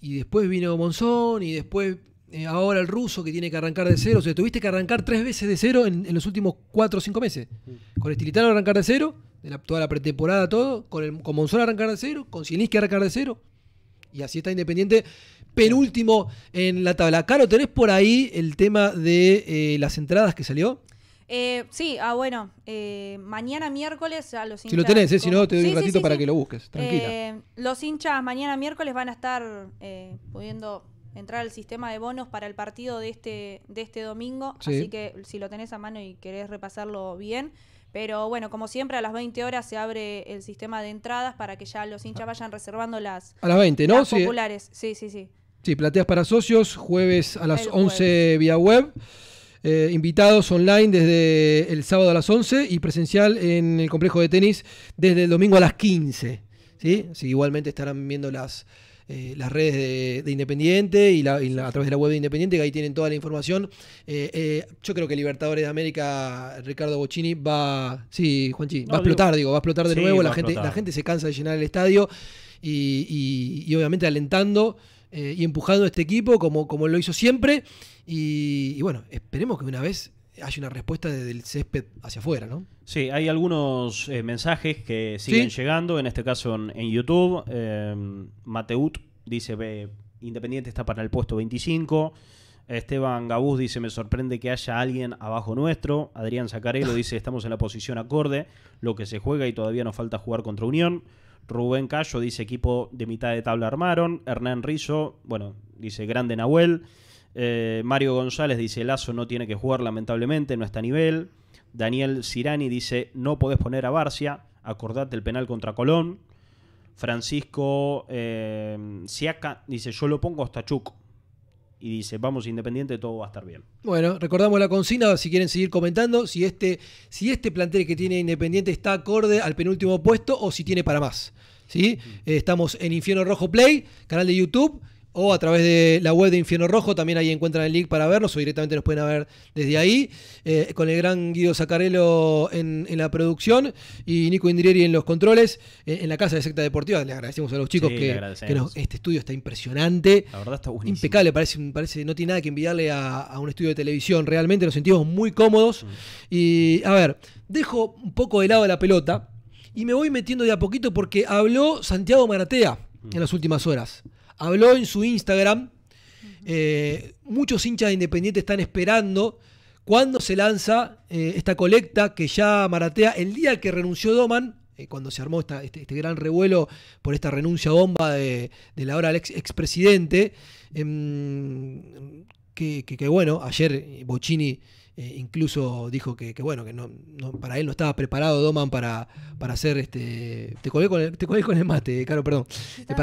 y después vino Monzón y después eh, ahora el ruso que tiene que arrancar de cero. O sea, tuviste que arrancar tres veces de cero en, en los últimos cuatro o cinco meses. Mm. Con Estilitano arrancar de cero toda la pretemporada, todo, con, el, con Monzón arrancar de cero, con Siniski arrancar de cero. Y así está Independiente penúltimo en la tabla. Caro, ¿tenés por ahí el tema de eh, las entradas que salió? Eh, sí, ah, bueno, eh, mañana miércoles a los hinchas. Si lo tenés, si no, te doy un ratito para que lo busques, tranquila. los hinchas mañana miércoles van a estar pudiendo entrar al sistema de bonos para el partido de este, de este domingo. Así que si lo tenés a mano y querés repasarlo bien. Pero bueno, como siempre, a las 20 horas se abre el sistema de entradas para que ya los hinchas ah. vayan reservando las, a las 20, ¿no? sí. populares. Sí, sí, sí. Sí, plateas para socios, jueves a las 11 vía web. Eh, invitados online desde el sábado a las 11 y presencial en el complejo de tenis desde el domingo a las 15. ¿sí? sí igualmente estarán viendo las, eh, las redes de, Independiente y, a través de la web de Independiente, que ahí tienen toda la información. Eh, eh, yo creo que Libertadores de América, Ricardo Bocini, va, sí, va a explotar, digo, va a explotar de nuevo, la gente, la gente se cansa de llenar el estadio y, obviamente alentando y empujando a este equipo como, como lo hizo siempre. y, bueno, esperemos que una vez hay una respuesta desde el césped hacia afuera, ¿no? Sí, hay algunos eh, mensajes que siguen llegando, en este caso en, YouTube. Em, Mateut dice, Independiente está para el puesto 25. Esteban Gabús dice, me sorprende que haya alguien abajo nuestro. Adrián Zacarello dice, estamos en la posición acorde, lo que se juega y todavía nos falta jugar contra Unión. Rubén Callo dice, equipo de mitad de tabla armaron. Hernán Rizo, bueno, dice, grande Nahuel. Eh, Mario González dice, Lazo no tiene que jugar lamentablemente, no está a nivel. Daniel Cirani dice, no podés poner a Barcia, acordate el penal contra Colón. Francisco eh, Siaca dice, yo lo pongo hasta Chuc. Y dice, vamos Independiente, todo va a estar bien. Bueno, recordamos la consigna, si quieren seguir comentando, si este, si este plantel que tiene Independiente está acorde al penúltimo puesto o si tiene para más. ¿sí? Mm. Eh, estamos en Infierno Rojo Play, canal de YouTube o a través de la web de Infierno Rojo, también ahí encuentran el link para vernos o directamente nos pueden ver desde ahí, eh, con el gran Guido Sacarello en, la producción y Nico Indrieri en los controles, eh, en la casa de Secta Deportiva. Le agradecemos a los chicos que, este estudio está impresionante. La verdad está Impecable, parece, que no tiene nada que enviarle a, un estudio de televisión, realmente nos sentimos muy cómodos. Mm. Y a ver, dejo un poco de lado la pelota y me voy metiendo de a poquito porque habló Santiago Maratea mm. en las últimas horas habló en su Instagram. Eh, muchos hinchas de Independiente están esperando cuándo se lanza eh, esta colecta que ya maratea el día que renunció Doman, eh, cuando se armó este, este, gran revuelo por esta renuncia bomba de, la hora del ex, expresidente. Em, que, que, bueno, ayer Bocini eh, incluso dijo que, bueno, que no, para él no estaba preparado Doman para, para hacer este. Te con el, te con mate, perdón. Eh,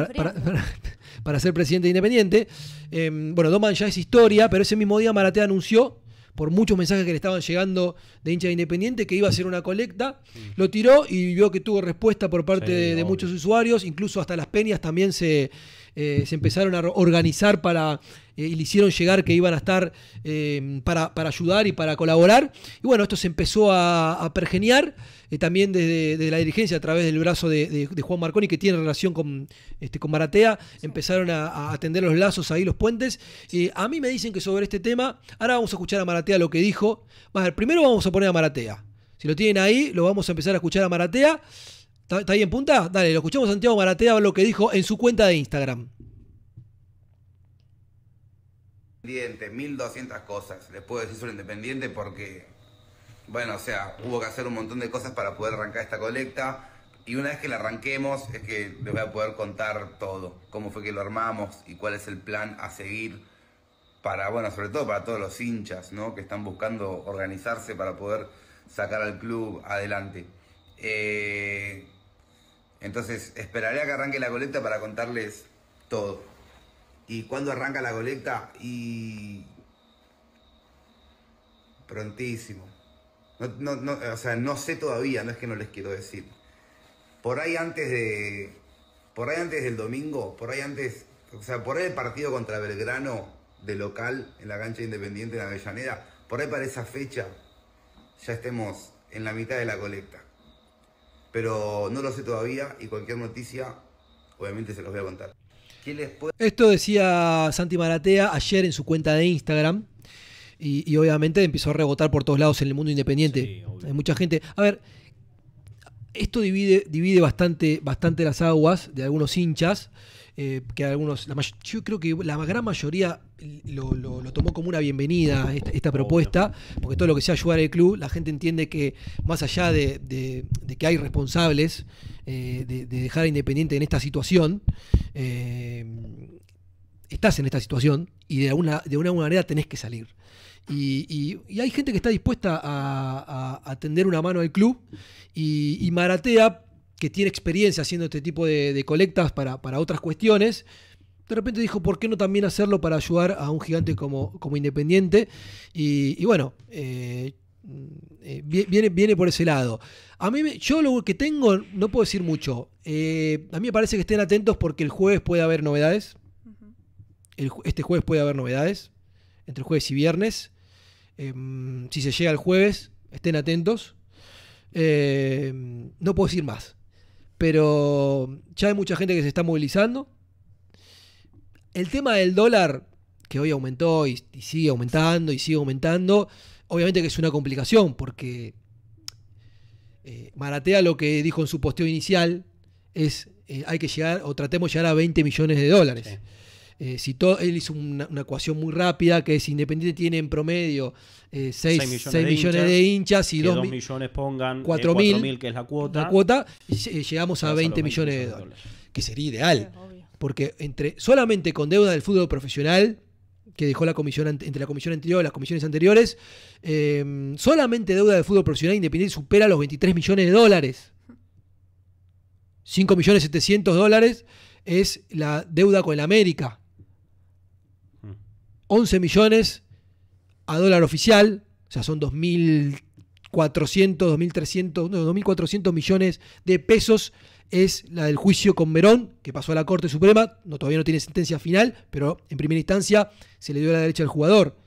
para, ser presidente independiente. Em, bueno, Doman ya es historia, pero ese mismo día Maratea anunció, por muchos mensajes que le estaban llegando de hincha de independiente, que iba a hacer una colecta. Mm. Lo tiró y vio que tuvo respuesta por parte de, muchos usuarios, incluso hasta las peñas también se. Eh, se empezaron a organizar para eh, y le hicieron llegar que iban a estar eh, para, ayudar y para colaborar. Y bueno, esto se empezó a, pergeniar eh, también desde, la dirigencia a través del brazo de, Juan Marconi, que tiene relación con, este, con Maratea. Empezaron a, tender los lazos ahí, los puentes. a mí me dicen que sobre este tema, ahora vamos a escuchar a Maratea lo que dijo. Más, primero vamos a poner a Maratea. Si lo tienen ahí, lo vamos a empezar a escuchar a Maratea. ¿Está, ahí en punta? Dale, lo escuchamos a Santiago Maratea lo que dijo en su cuenta de Instagram. Independiente, 1200 cosas. Les puedo decir sobre Independiente porque, bueno, o sea, hubo que hacer un montón de cosas para poder arrancar esta colecta. Y una vez que la arranquemos, es que les voy a poder contar todo. Cómo fue que lo armamos y cuál es el plan a seguir para, bueno, sobre todo para todos los hinchas, ¿no? Que están buscando organizarse para poder sacar al club adelante. Eh, entonces, esperaré a que arranque la colecta para contarles todo. ¿Y cuando arranca la colecta? Y. Prontísimo. No, o sea, no sé todavía, no es que no les quiero decir. Por ahí antes de. Por ahí antes del domingo, por ahí antes. O sea, por ahí el partido contra Belgrano de local en la cancha independiente de Avellaneda. Por ahí para esa fecha ya estemos en la mitad de la colecta. Pero no lo sé todavía y cualquier noticia obviamente se los voy a contar. Esto decía Santi Maratea ayer en su cuenta de Instagram. Y, obviamente empezó a rebotar por todos lados en el mundo independiente. Hay mucha gente. A ver, esto divide, divide bastante, bastante las aguas de algunos hinchas. Eh, que algunos, yo creo que la gran mayoría lo, tomó como una bienvenida esta, propuesta, porque todo lo que sea ayudar al club, la gente entiende que más allá de, que hay responsables eh, de, dejar a Independiente en esta situación, eh, estás en esta situación y de alguna, de una manera tenés que salir. Y, hay gente que está dispuesta a, tender una mano al club y maratea que tiene experiencia haciendo este tipo de, colectas para, otras cuestiones, de repente dijo, ¿por qué no también hacerlo para ayudar a un gigante como, como Independiente? Y, bueno, eh, eh, viene, por ese lado. A mí, yo lo que tengo, no puedo decir mucho. Eh, a mí me parece que estén atentos porque el jueves puede haber novedades. este jueves puede haber novedades. Entre jueves y viernes. si se llega el jueves, estén atentos. no puedo decir más pero ya hay mucha gente que se está movilizando. El tema del dólar, que hoy aumentó y, sigue aumentando y sigue aumentando, obviamente que es una complicación porque Maratea eh, lo que dijo en su posteo inicial es eh, hay que llegar o tratemos de llegar a 20 millones de dólares. Eh, si él hizo una, ecuación muy rápida que es Independiente tiene en promedio 6 eh, millones, de, hinchas, y 2 millones pongan 4 eh, mil, que es la cuota. llegamos a 20, millones, de dólares, que sería ideal. porque entre solamente con deuda del fútbol profesional que dejó la comisión entre la comisión anterior y las comisiones anteriores, em, solamente deuda del fútbol profesional independiente supera los 23 millones de dólares. 5 millones 700 dólares es la deuda con el América, 11 millones a dólar oficial, o sea, son 2.400, 2.300, no, 2.400 millones de pesos es la del juicio con Merón, que pasó a la Corte Suprema, no, todavía no tiene sentencia final, pero en primera instancia se le dio la derecha al jugador.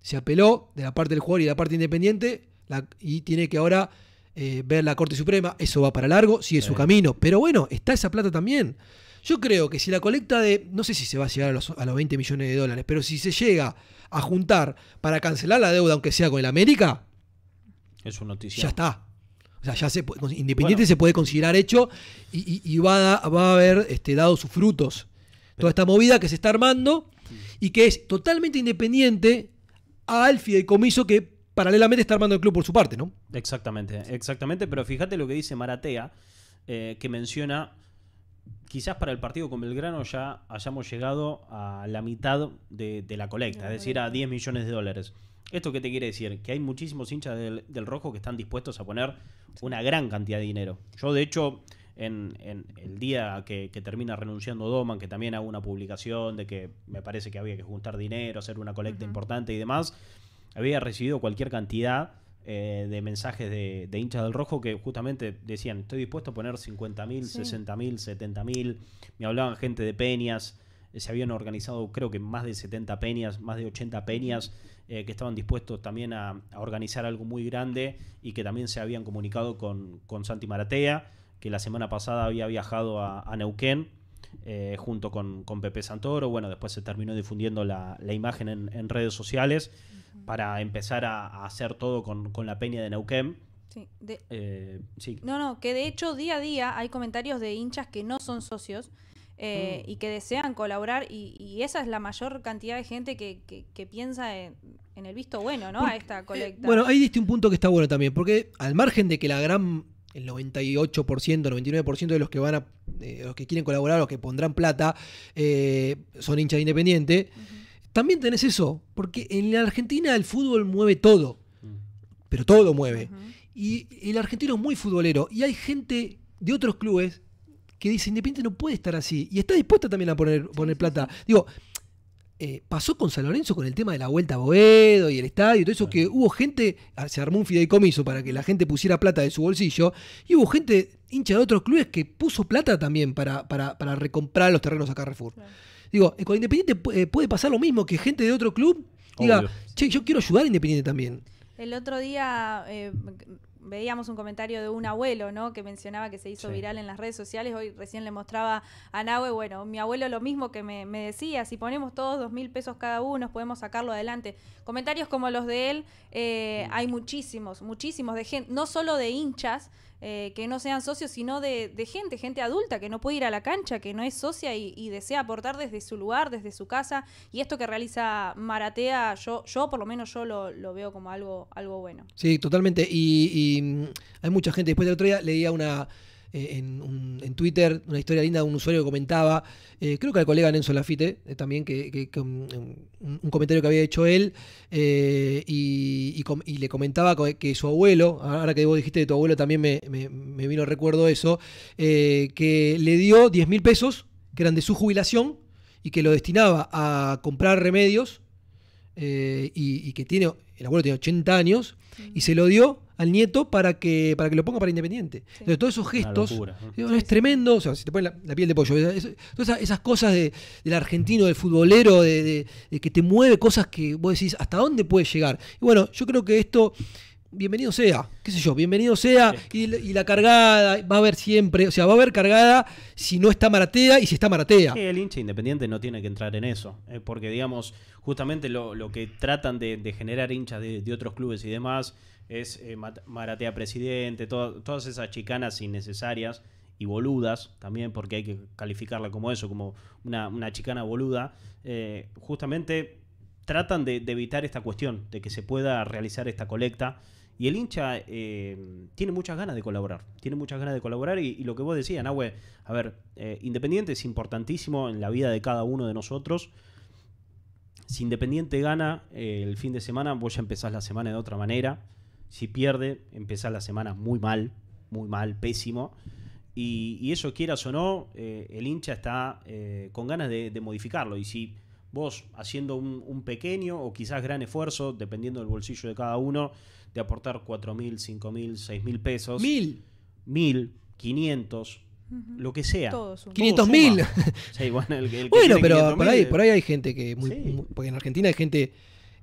Se apeló de la parte del jugador y de la parte independiente la, y tiene que ahora eh, ver la Corte Suprema. Eso va para largo, sigue su camino, pero bueno, está esa plata también. Yo creo que si la colecta de, no sé si se va a llegar a los, 20 millones de dólares, pero si se llega a juntar para cancelar la deuda, aunque sea con el América, es una noticia. Ya está. O sea, ya se, Independiente se puede considerar hecho y, va, a, va, a, haber este, dado sus frutos. Toda esta movida que se está armando y que es totalmente independiente al fideicomiso que paralelamente está armando el club por su parte, ¿no? Exactamente, exactamente. Pero fíjate lo que dice Maratea, eh, que menciona quizás para el partido con Belgrano ya hayamos llegado a la mitad de, la colecta, es decir, a 10 millones de dólares. ¿Esto qué te quiere decir? Que hay muchísimos hinchas del, rojo que están dispuestos a poner una gran cantidad de dinero. Yo, de hecho, en, el día que, que, termina renunciando Doman, que también hago una publicación de que me parece que había que juntar dinero, hacer una colecta importante y demás, había recibido cualquier cantidad eh, de mensajes de, de, hinchas del rojo que justamente decían, estoy dispuesto a poner 50.000, 60.000, 70.000. Me hablaban gente de peñas, eh, se habían organizado creo que más de 70 peñas, más de 80 peñas, eh, que estaban dispuestos también a, organizar algo muy grande y que también se habían comunicado con, con Santi Maratea, que la semana pasada había viajado a, Neuquén. junto con, Pepe Santoro, bueno, después se terminó difundiendo la, imagen en redes sociales para empezar a, hacer todo con, la peña de Neuquén. Eh, sí, No, no, que de hecho día a día hay comentarios de hinchas que no son socios eh, mm. y que desean colaborar y, esa es la mayor cantidad de gente que, que, piensa en, el visto bueno, ¿no? a esta eh, colecta. bueno, ahí diste un punto que está bueno también, porque al margen de que la gran el 98%, 99% de los que van a, los que quieren colaborar, los que pondrán plata, son hinchas independientes también tenés eso, porque en la Argentina el fútbol mueve todo, pero todo mueve. Y el argentino es muy futbolero, y hay gente de otros clubes que dice, Independiente no puede estar así, y está dispuesta también a poner, poner plata. Digo, eh, pasó con San Lorenzo con el tema de la vuelta a Boedo y el estadio, y todo eso, que hubo gente, ah, se armó un fideicomiso para que la gente pusiera plata de su bolsillo, y hubo gente hincha de otros clubes que puso plata también para, para, recomprar los terrenos a Carrefour. Digo, eh, con Independiente eh, puede pasar lo mismo que gente de otro club diga, che, yo quiero ayudar a Independiente también. El otro día eh, veíamos un comentario de un abuelo, ¿no? Que mencionaba que se hizo viral en las redes sociales. Hoy recién le mostraba a Nahue, bueno, mi abuelo lo mismo que me, decía, si ponemos todos dos mil pesos cada uno, podemos sacarlo adelante. Comentarios como los de él, hay muchísimos, muchísimos de gente, no solo de hinchas, eh, que no sean socios, sino de, gente, gente adulta que no puede ir a la cancha, que no es socia y, desea aportar desde su lugar, desde su casa. Y esto que realiza Maratea, yo, yo por lo menos yo lo, lo veo como algo, algo bueno. Sí, totalmente. Y, y mm, hay mucha gente. Después del otro día leía una eh, en, Twitter una historia linda de un usuario que comentaba, eh, creo que al colega Nenzo Lafite, eh, también, que, un, comentario que había hecho él, y, le comentaba que su abuelo, ahora que vos dijiste de tu abuelo también me, me, vino recuerdo eso, que le dio 10 mil pesos, que eran de su jubilación, y que lo destinaba a comprar remedios, y, que tiene, el abuelo tiene 80 años, y se lo dio al nieto para que, para que lo ponga para Independiente. de todos esos gestos es tremendo, o sea, si te ponen la, piel de pollo, todas esas cosas de, del argentino, del futbolero, de, que te mueve cosas que vos decís, ¿hasta dónde puede llegar? Y bueno, yo creo que esto, bienvenido sea, qué sé yo, bienvenido sea, y, la cargada va a haber siempre, o sea, va a haber cargada si no está Maratea y si está Maratea. el hincha independiente no tiene que entrar en eso, eh, porque digamos, justamente lo, lo, que tratan de, generar hinchas de otros clubes y demás, es eh, Maratea Presidente, todas esas chicanas innecesarias y boludas también, porque hay que calificarla como eso, como una, chicana boluda, eh, justamente tratan de, evitar esta cuestión, de que se pueda realizar esta colecta. Y el hincha eh, tiene muchas ganas de colaborar, tiene muchas ganas de colaborar y, lo que vos decías, Nahue, a ver, Independiente es importantísimo en la vida de cada uno de nosotros, si Independiente gana el fin de semana, vos ya empezás la semana de otra manera. Si pierde, empieza la semana muy mal, muy mal, pésimo. Y, y eso, quieras o no, eh, el hincha está eh, con ganas de, modificarlo. Y si vos, haciendo un, pequeño o quizás gran esfuerzo, dependiendo del bolsillo de cada uno, de aportar mil 5.000, mil pesos. ¡Mil! pesos mil mil lo que sea. 500 mil. bueno, pero por ahí, por ahí hay gente que... porque en Argentina hay gente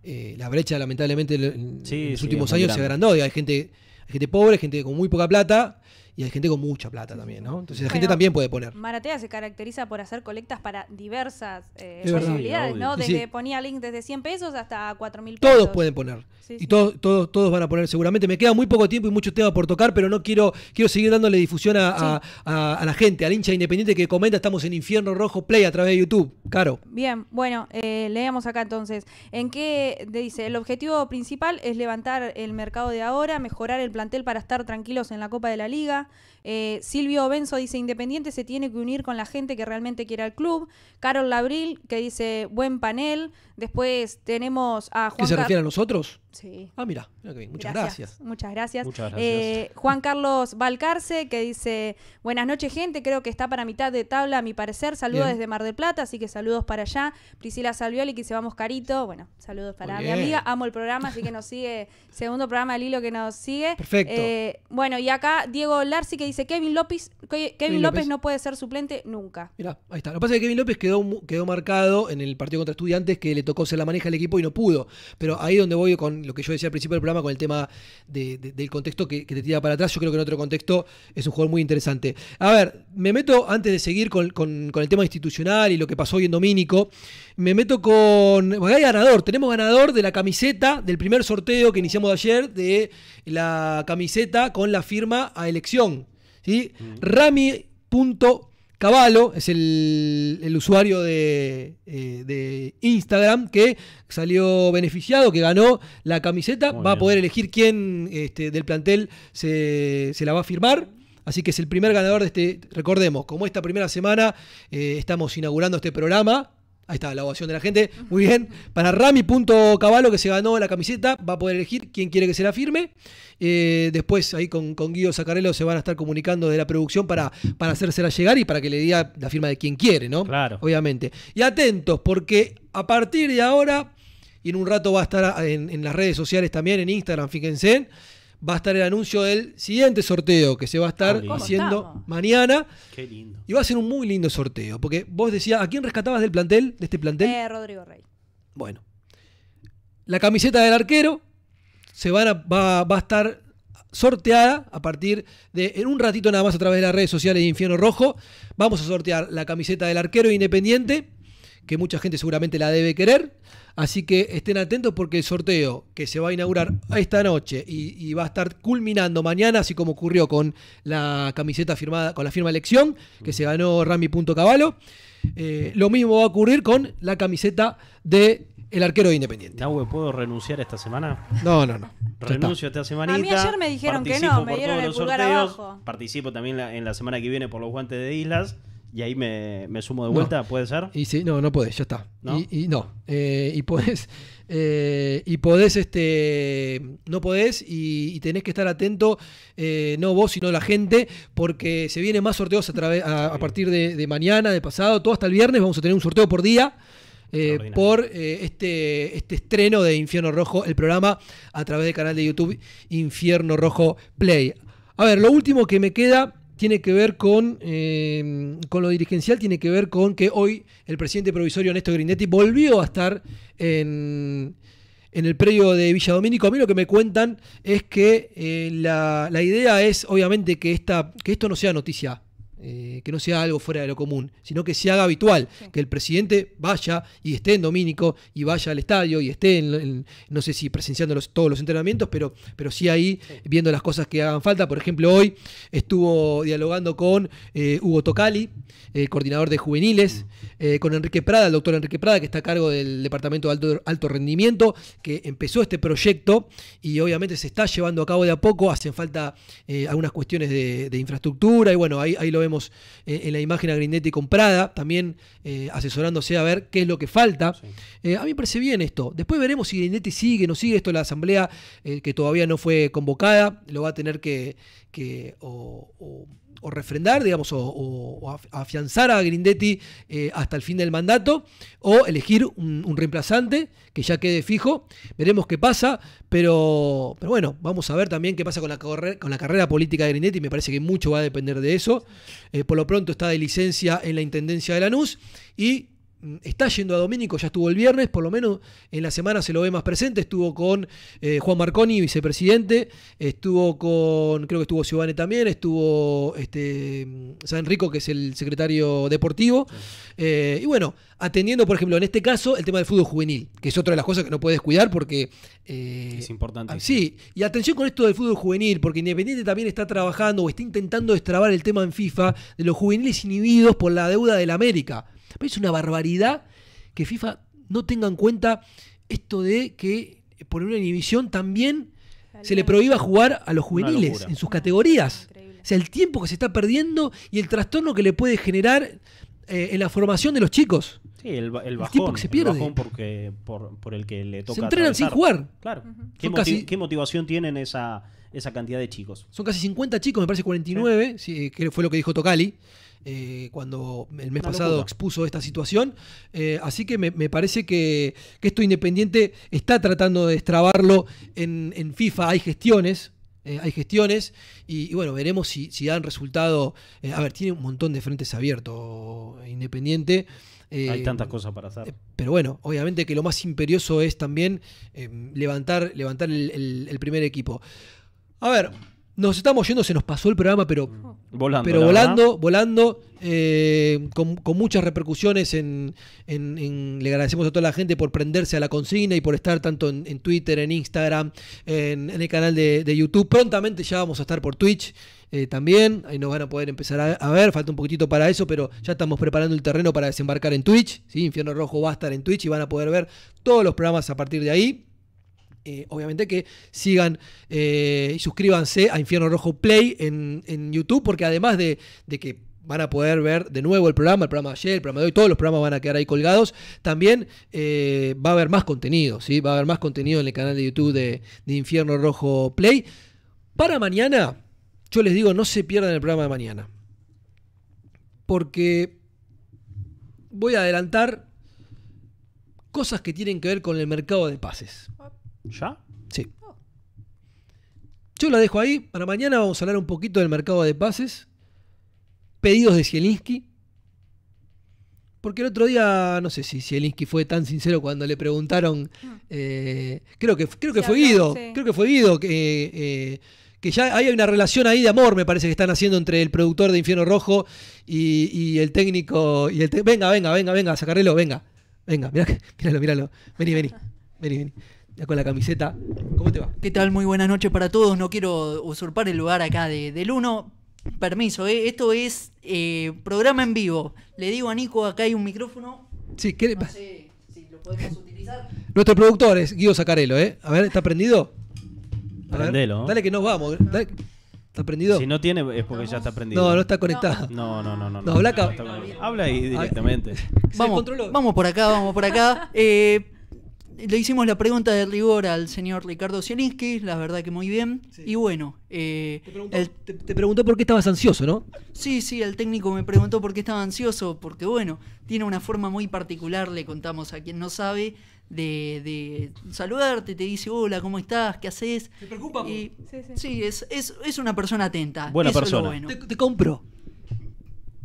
eh, la brecha lamentablemente en, los últimos años se agrandó. Hay gente, hay gente pobre, gente con muy poca plata, y hay gente con mucha plata también, ¿no? Entonces la gente también puede poner. Maratea se caracteriza por hacer colectas para diversas eh, posibilidades, ¿no? Desde ponía link desde 100 pesos hasta 4.000 mil pesos. Todos pueden poner. y Todos, todos, todos van a poner seguramente. Me queda muy poco tiempo y muchos temas por tocar, pero no quiero, quiero seguir dándole difusión a, la gente, al hincha independiente que comenta. Estamos en Infierno Rojo Play a través de YouTube. Caro. Bien, bueno, eh, leemos acá entonces. ¿En qué dice? El objetivo principal es levantar el mercado de ahora, mejorar el plantel para estar tranquilos en la Copa de la Liga eh, Silvio Benzo dice, Independiente se tiene que unir con la gente que realmente quiere al club. Carol Labril, que dice, buen panel. Después tenemos a Juan... ¿Que se refiere a nosotros? Sí. Ah, mira, Muchas gracias. Muchas gracias. Eh, Juan Carlos Valcarce, que dice, buenas noches gente, creo que está para mitad de tabla, a mi parecer. Saludos desde Mar del Plata, así que saludos para allá. Priscila Salvioli, que se vamos carito. Bueno, saludos para mi amiga. Amo el programa, así que nos sigue. Segundo programa del hilo que nos sigue. Perfecto. Eh, bueno, y acá Diego Larsi que dice Kevin López, Kevin, López. no puede ser suplente nunca. Mirá, ahí está. Lo que pasa es que Kevin López quedó, quedó marcado en el partido contra estudiantes que le tocó ser la maneja al equipo y no pudo. Pero ahí donde voy con lo que yo decía al principio del programa, con el tema del contexto que, te tira para atrás, yo creo que en otro contexto es un jugador muy interesante. A ver, me meto antes de seguir con, con el tema institucional y lo que pasó hoy en Domínico me meto con. hay ganador. Tenemos ganador de la camiseta del primer sorteo que iniciamos ayer de la camiseta con la firma a elección. ¿sí? Mm. Rami.caballo es el, usuario eh, de, Instagram que salió beneficiado, que ganó la camiseta. va a poder elegir quién este, del plantel se, la va a firmar. Así que es el primer ganador de este, recordemos, como esta primera semana eh, estamos inaugurando este programa, Ahí está, la ovación de la gente. Muy bien. Para Rami.caballo, que se ganó la camiseta, va a poder elegir quién quiere que se la firme. Eh, después, ahí con, con Guido Sacarello se van a estar comunicando de la producción para, para hacérsela llegar y para que le diga la firma de quien quiere, ¿no? Claro. Obviamente. Y atentos, porque a partir de ahora, y en un rato va a estar en, en las redes sociales también, en Instagram, fíjense va a estar el anuncio del siguiente sorteo que se va a estar ah, haciendo mañana. Qué lindo. Y va a ser un muy lindo sorteo, porque vos decías, ¿a quién rescatabas del plantel, de este plantel? Eh, Rodrigo Rey. Bueno. La camiseta del arquero se va, va, a estar sorteada a partir de, en un ratito nada más a través de las redes sociales de Infierno Rojo, vamos a sortear la camiseta del arquero independiente, que mucha gente seguramente la debe querer. Así que estén atentos porque el sorteo que se va a inaugurar esta noche y, va a estar culminando mañana, así como ocurrió con la camiseta firmada, con la firma elección, que se ganó Punto Eh, lo mismo va a ocurrir con la camiseta de el arquero de Independiente. ¿puedo renunciar esta semana? No, no, no. Renuncio esta semanita. A mí ayer me dijeron que no, me dieron el pulgar abajo. Participo también en la semana que viene por los guantes de Islas y ahí me, sumo de vuelta, ¿puede ser? Y sí, no, no podés, ya está. Y, no. Eh, y podés, eh, y podés, este, no podés y, tenés que estar atento, eh, no vos, sino la gente, porque se vienen más sorteos a, a, partir de, mañana, de pasado, todo hasta el viernes, vamos a tener un sorteo por día. por este, este estreno de Infierno Rojo, el programa a través del canal de YouTube Infierno Rojo Play. A ver, lo último que me queda tiene que ver con, eh, con lo dirigencial, tiene que ver con que hoy el presidente provisorio Ernesto Grindetti volvió a estar en, el predio de Villa Domínico. A mí lo que me cuentan es que eh, la, la, idea es, obviamente, que, esta, que esto no sea noticia eh, que no sea algo fuera de lo común, sino que se haga habitual, que el presidente vaya y esté en Domínico y vaya al estadio y esté, en, no sé si presenciando todos los entrenamientos, pero, pero sí ahí viendo las cosas que hagan falta. Por ejemplo, hoy estuvo dialogando con eh, Hugo Tocali, el eh, coordinador de juveniles, mm. Eh, con Enrique Prada, el doctor Enrique Prada, que está a cargo del Departamento de Alto, Rendimiento, que empezó este proyecto y obviamente se está llevando a cabo de a poco, hacen falta eh, algunas cuestiones de, infraestructura y bueno, ahí, lo vemos en la imagen a Grindetti con Prada, también eh, asesorándose a ver qué es lo que falta. a mí me parece bien esto, después veremos si Grindetti sigue, no sigue esto, la asamblea que todavía no fue convocada, lo va a tener que, o refrendar, digamos, o, afianzar a Grindetti eh, hasta el fin del mandato, o elegir un, reemplazante que ya quede fijo. Veremos qué pasa, pero, pero bueno, vamos a ver también qué pasa con la, con la carrera política de Grindetti. Me parece que mucho va a depender de eso. Eh, por lo pronto está de licencia en la Intendencia de Lanús y Mm, está yendo a Domínico, ya estuvo el viernes, por lo menos en la semana se lo ve más presente, estuvo con eh, Juan Marconi, vicepresidente, estuvo con, creo que estuvo Giovanni también, estuvo este, mm, San Rico, que es el secretario deportivo, eh, y bueno, atendiendo, por ejemplo, en este caso, el tema del fútbol juvenil, que es otra de las cosas que no puedes cuidar porque... Eh, es importante. Ah, sí, y atención con esto del fútbol juvenil, porque Independiente también está trabajando o está intentando destrabar el tema en FIFA de los juveniles inhibidos por la deuda del América es una barbaridad que FIFA no tenga en cuenta esto de que eh, por una inhibición también se le prohíba jugar a los juveniles en sus categorías. O sea, el tiempo que se está perdiendo y el trastorno que le puede generar eh, en la formación de los chicos. Sí, el, bajón. se pierde. bajón porque, por, el que le toca. Se entrenan sin jugar. Claro. ¿Qué, motivación tienen esa, cantidad de chicos? Son casi 50 chicos, me parece 49, eh, que fue lo que dijo Tocali. Eh, cuando el mes pasado expuso esta situación. Eh, así que me, parece que, esto Independiente está tratando de destrabarlo en, FIFA. Hay gestiones, eh, hay gestiones y, bueno, veremos si, dan resultado. a ver, tiene un montón de frentes abiertos Independiente. hay tantas cosas para hacer. Pero bueno, obviamente que lo más imperioso es también levantar, levantar el primer equipo. A ver, nos estamos yendo, se nos pasó el programa, pero volando, pero volando, volando eh, con, muchas repercusiones. En, en, le agradecemos a toda la gente por prenderse a la consigna y por estar tanto en, Twitter, en Instagram, en, el canal de, YouTube. Prontamente ya vamos a estar por Twitch eh, también. Ahí nos van a poder empezar a, a, ver. Falta un poquitito para eso, pero ya estamos preparando el terreno para desembarcar en Twitch. ¿sí? Infierno Rojo va a estar en Twitch y van a poder ver todos los programas a partir de ahí. Eh, obviamente que sigan eh, y suscríbanse a Infierno Rojo Play en, YouTube, porque además de, que van a poder ver de nuevo el programa, el programa de ayer, el programa de hoy, todos los programas van a quedar ahí colgados, también eh, va a haber más contenido, ¿sí? va a haber más contenido en el canal de YouTube de, de Infierno Rojo Play. Para mañana, yo les digo, no se pierdan el programa de mañana, porque voy a adelantar cosas que tienen que ver con el mercado de pases. ¿Ya? Sí. Yo la dejo ahí. Para mañana vamos a hablar un poquito del mercado de pases. Pedidos de Zielinski. Porque el otro día, no sé si Zielinski fue tan sincero cuando le preguntaron. Mm. Eh, creo, que, creo, que fue Guido. Creo que fue Guido. Eh, que ya hay una relación ahí de amor, me parece que están haciendo entre el productor de Infierno Rojo y, el técnico. Y venga, venga, venga, venga, lo, venga. Venga, mirá, míralo, míralo. Vení, vení. Vení, vení con la camiseta. ¿Cómo te va? ¿Qué tal? Muy buenas noches para todos. No quiero usurpar el lugar acá del Uno Permiso, ¿eh? esto es eh, programa en vivo. Le digo a Nico, acá hay un micrófono. Sí, ¿qué le no lo podemos utilizar. Nuestro productor es Guido Sacarelo, ¿eh? A ver, ¿está prendido? A Prendelo. Ver, dale que nos vamos. Eh. ¿Está prendido? Si no tiene es porque ya está prendido. No, no está conectado. No, no, no, no. Habla ahí directamente. Vamos, vamos por acá, vamos por acá. Eh, le hicimos la pregunta de rigor al señor Ricardo Sielinski, la verdad que muy bien. Y bueno, eh, te, preguntó, por qué estabas ansioso, ¿no? Sí, sí, el técnico me preguntó por qué estaba ansioso, porque bueno, tiene una forma muy particular, le contamos a quien no sabe, de, saludarte, te dice hola, ¿cómo estás? ¿Qué haces? Te preocupa. Y, sí, es, es, una persona atenta. Buena persona. Te, te compro.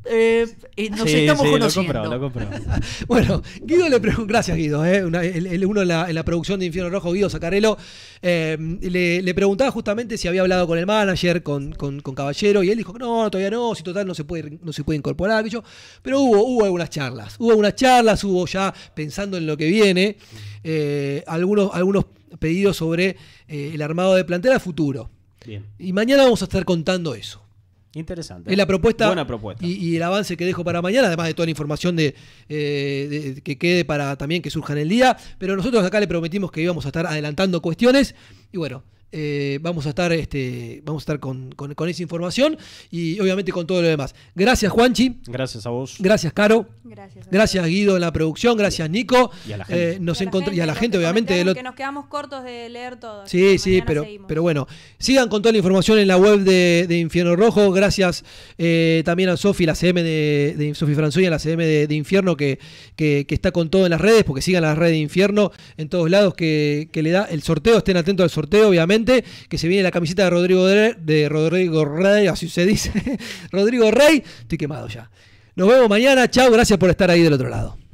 Eh, nos estamos conociendo. Lo bueno, Guido le preguntó, gracias Guido, eh. uno en la, producción de Infierno Rojo, Guido Sacarello, eh, le, preguntaba justamente si había hablado con el manager, con, Caballero, y él dijo, no, todavía no, si total no se puede, no se puede incorporar, pero hubo, hubo algunas charlas, hubo algunas charlas, hubo ya pensando en lo que viene, algunos, algunos pedidos sobre el armado de plantel futuro. Y mañana vamos a estar contando eso. Interesante. Es la propuesta. Y, el avance que dejo para mañana, además de toda la información eh, de, que quede para también que surja en el día. Pero nosotros acá le prometimos que íbamos a estar adelantando cuestiones. Y bueno, eh, vamos a estar, este, vamos a estar con, esa información y obviamente con todo lo demás. Gracias, Juanchi. Gracias a vos. Gracias, Caro. Gracias. Guido, en la producción. Gracias, Nico. Y a la gente. obviamente. Que nos quedamos cortos de leer todo. Sí, sí, pero, pero bueno. Sigan con toda la información en la web de, Infierno Rojo. Gracias eh, también a Sofi, la CM de, Sofi la CM de, Infierno, que, que, está con todo en las redes, porque sigan las redes de Infierno en todos lados que, que le da el sorteo. Estén atentos al sorteo, obviamente que se viene la camiseta de Rodrigo de, de Rodrigo Rey, así se dice. Rodrigo Rey, estoy quemado ya. Nos vemos mañana, chao, gracias por estar ahí del otro lado.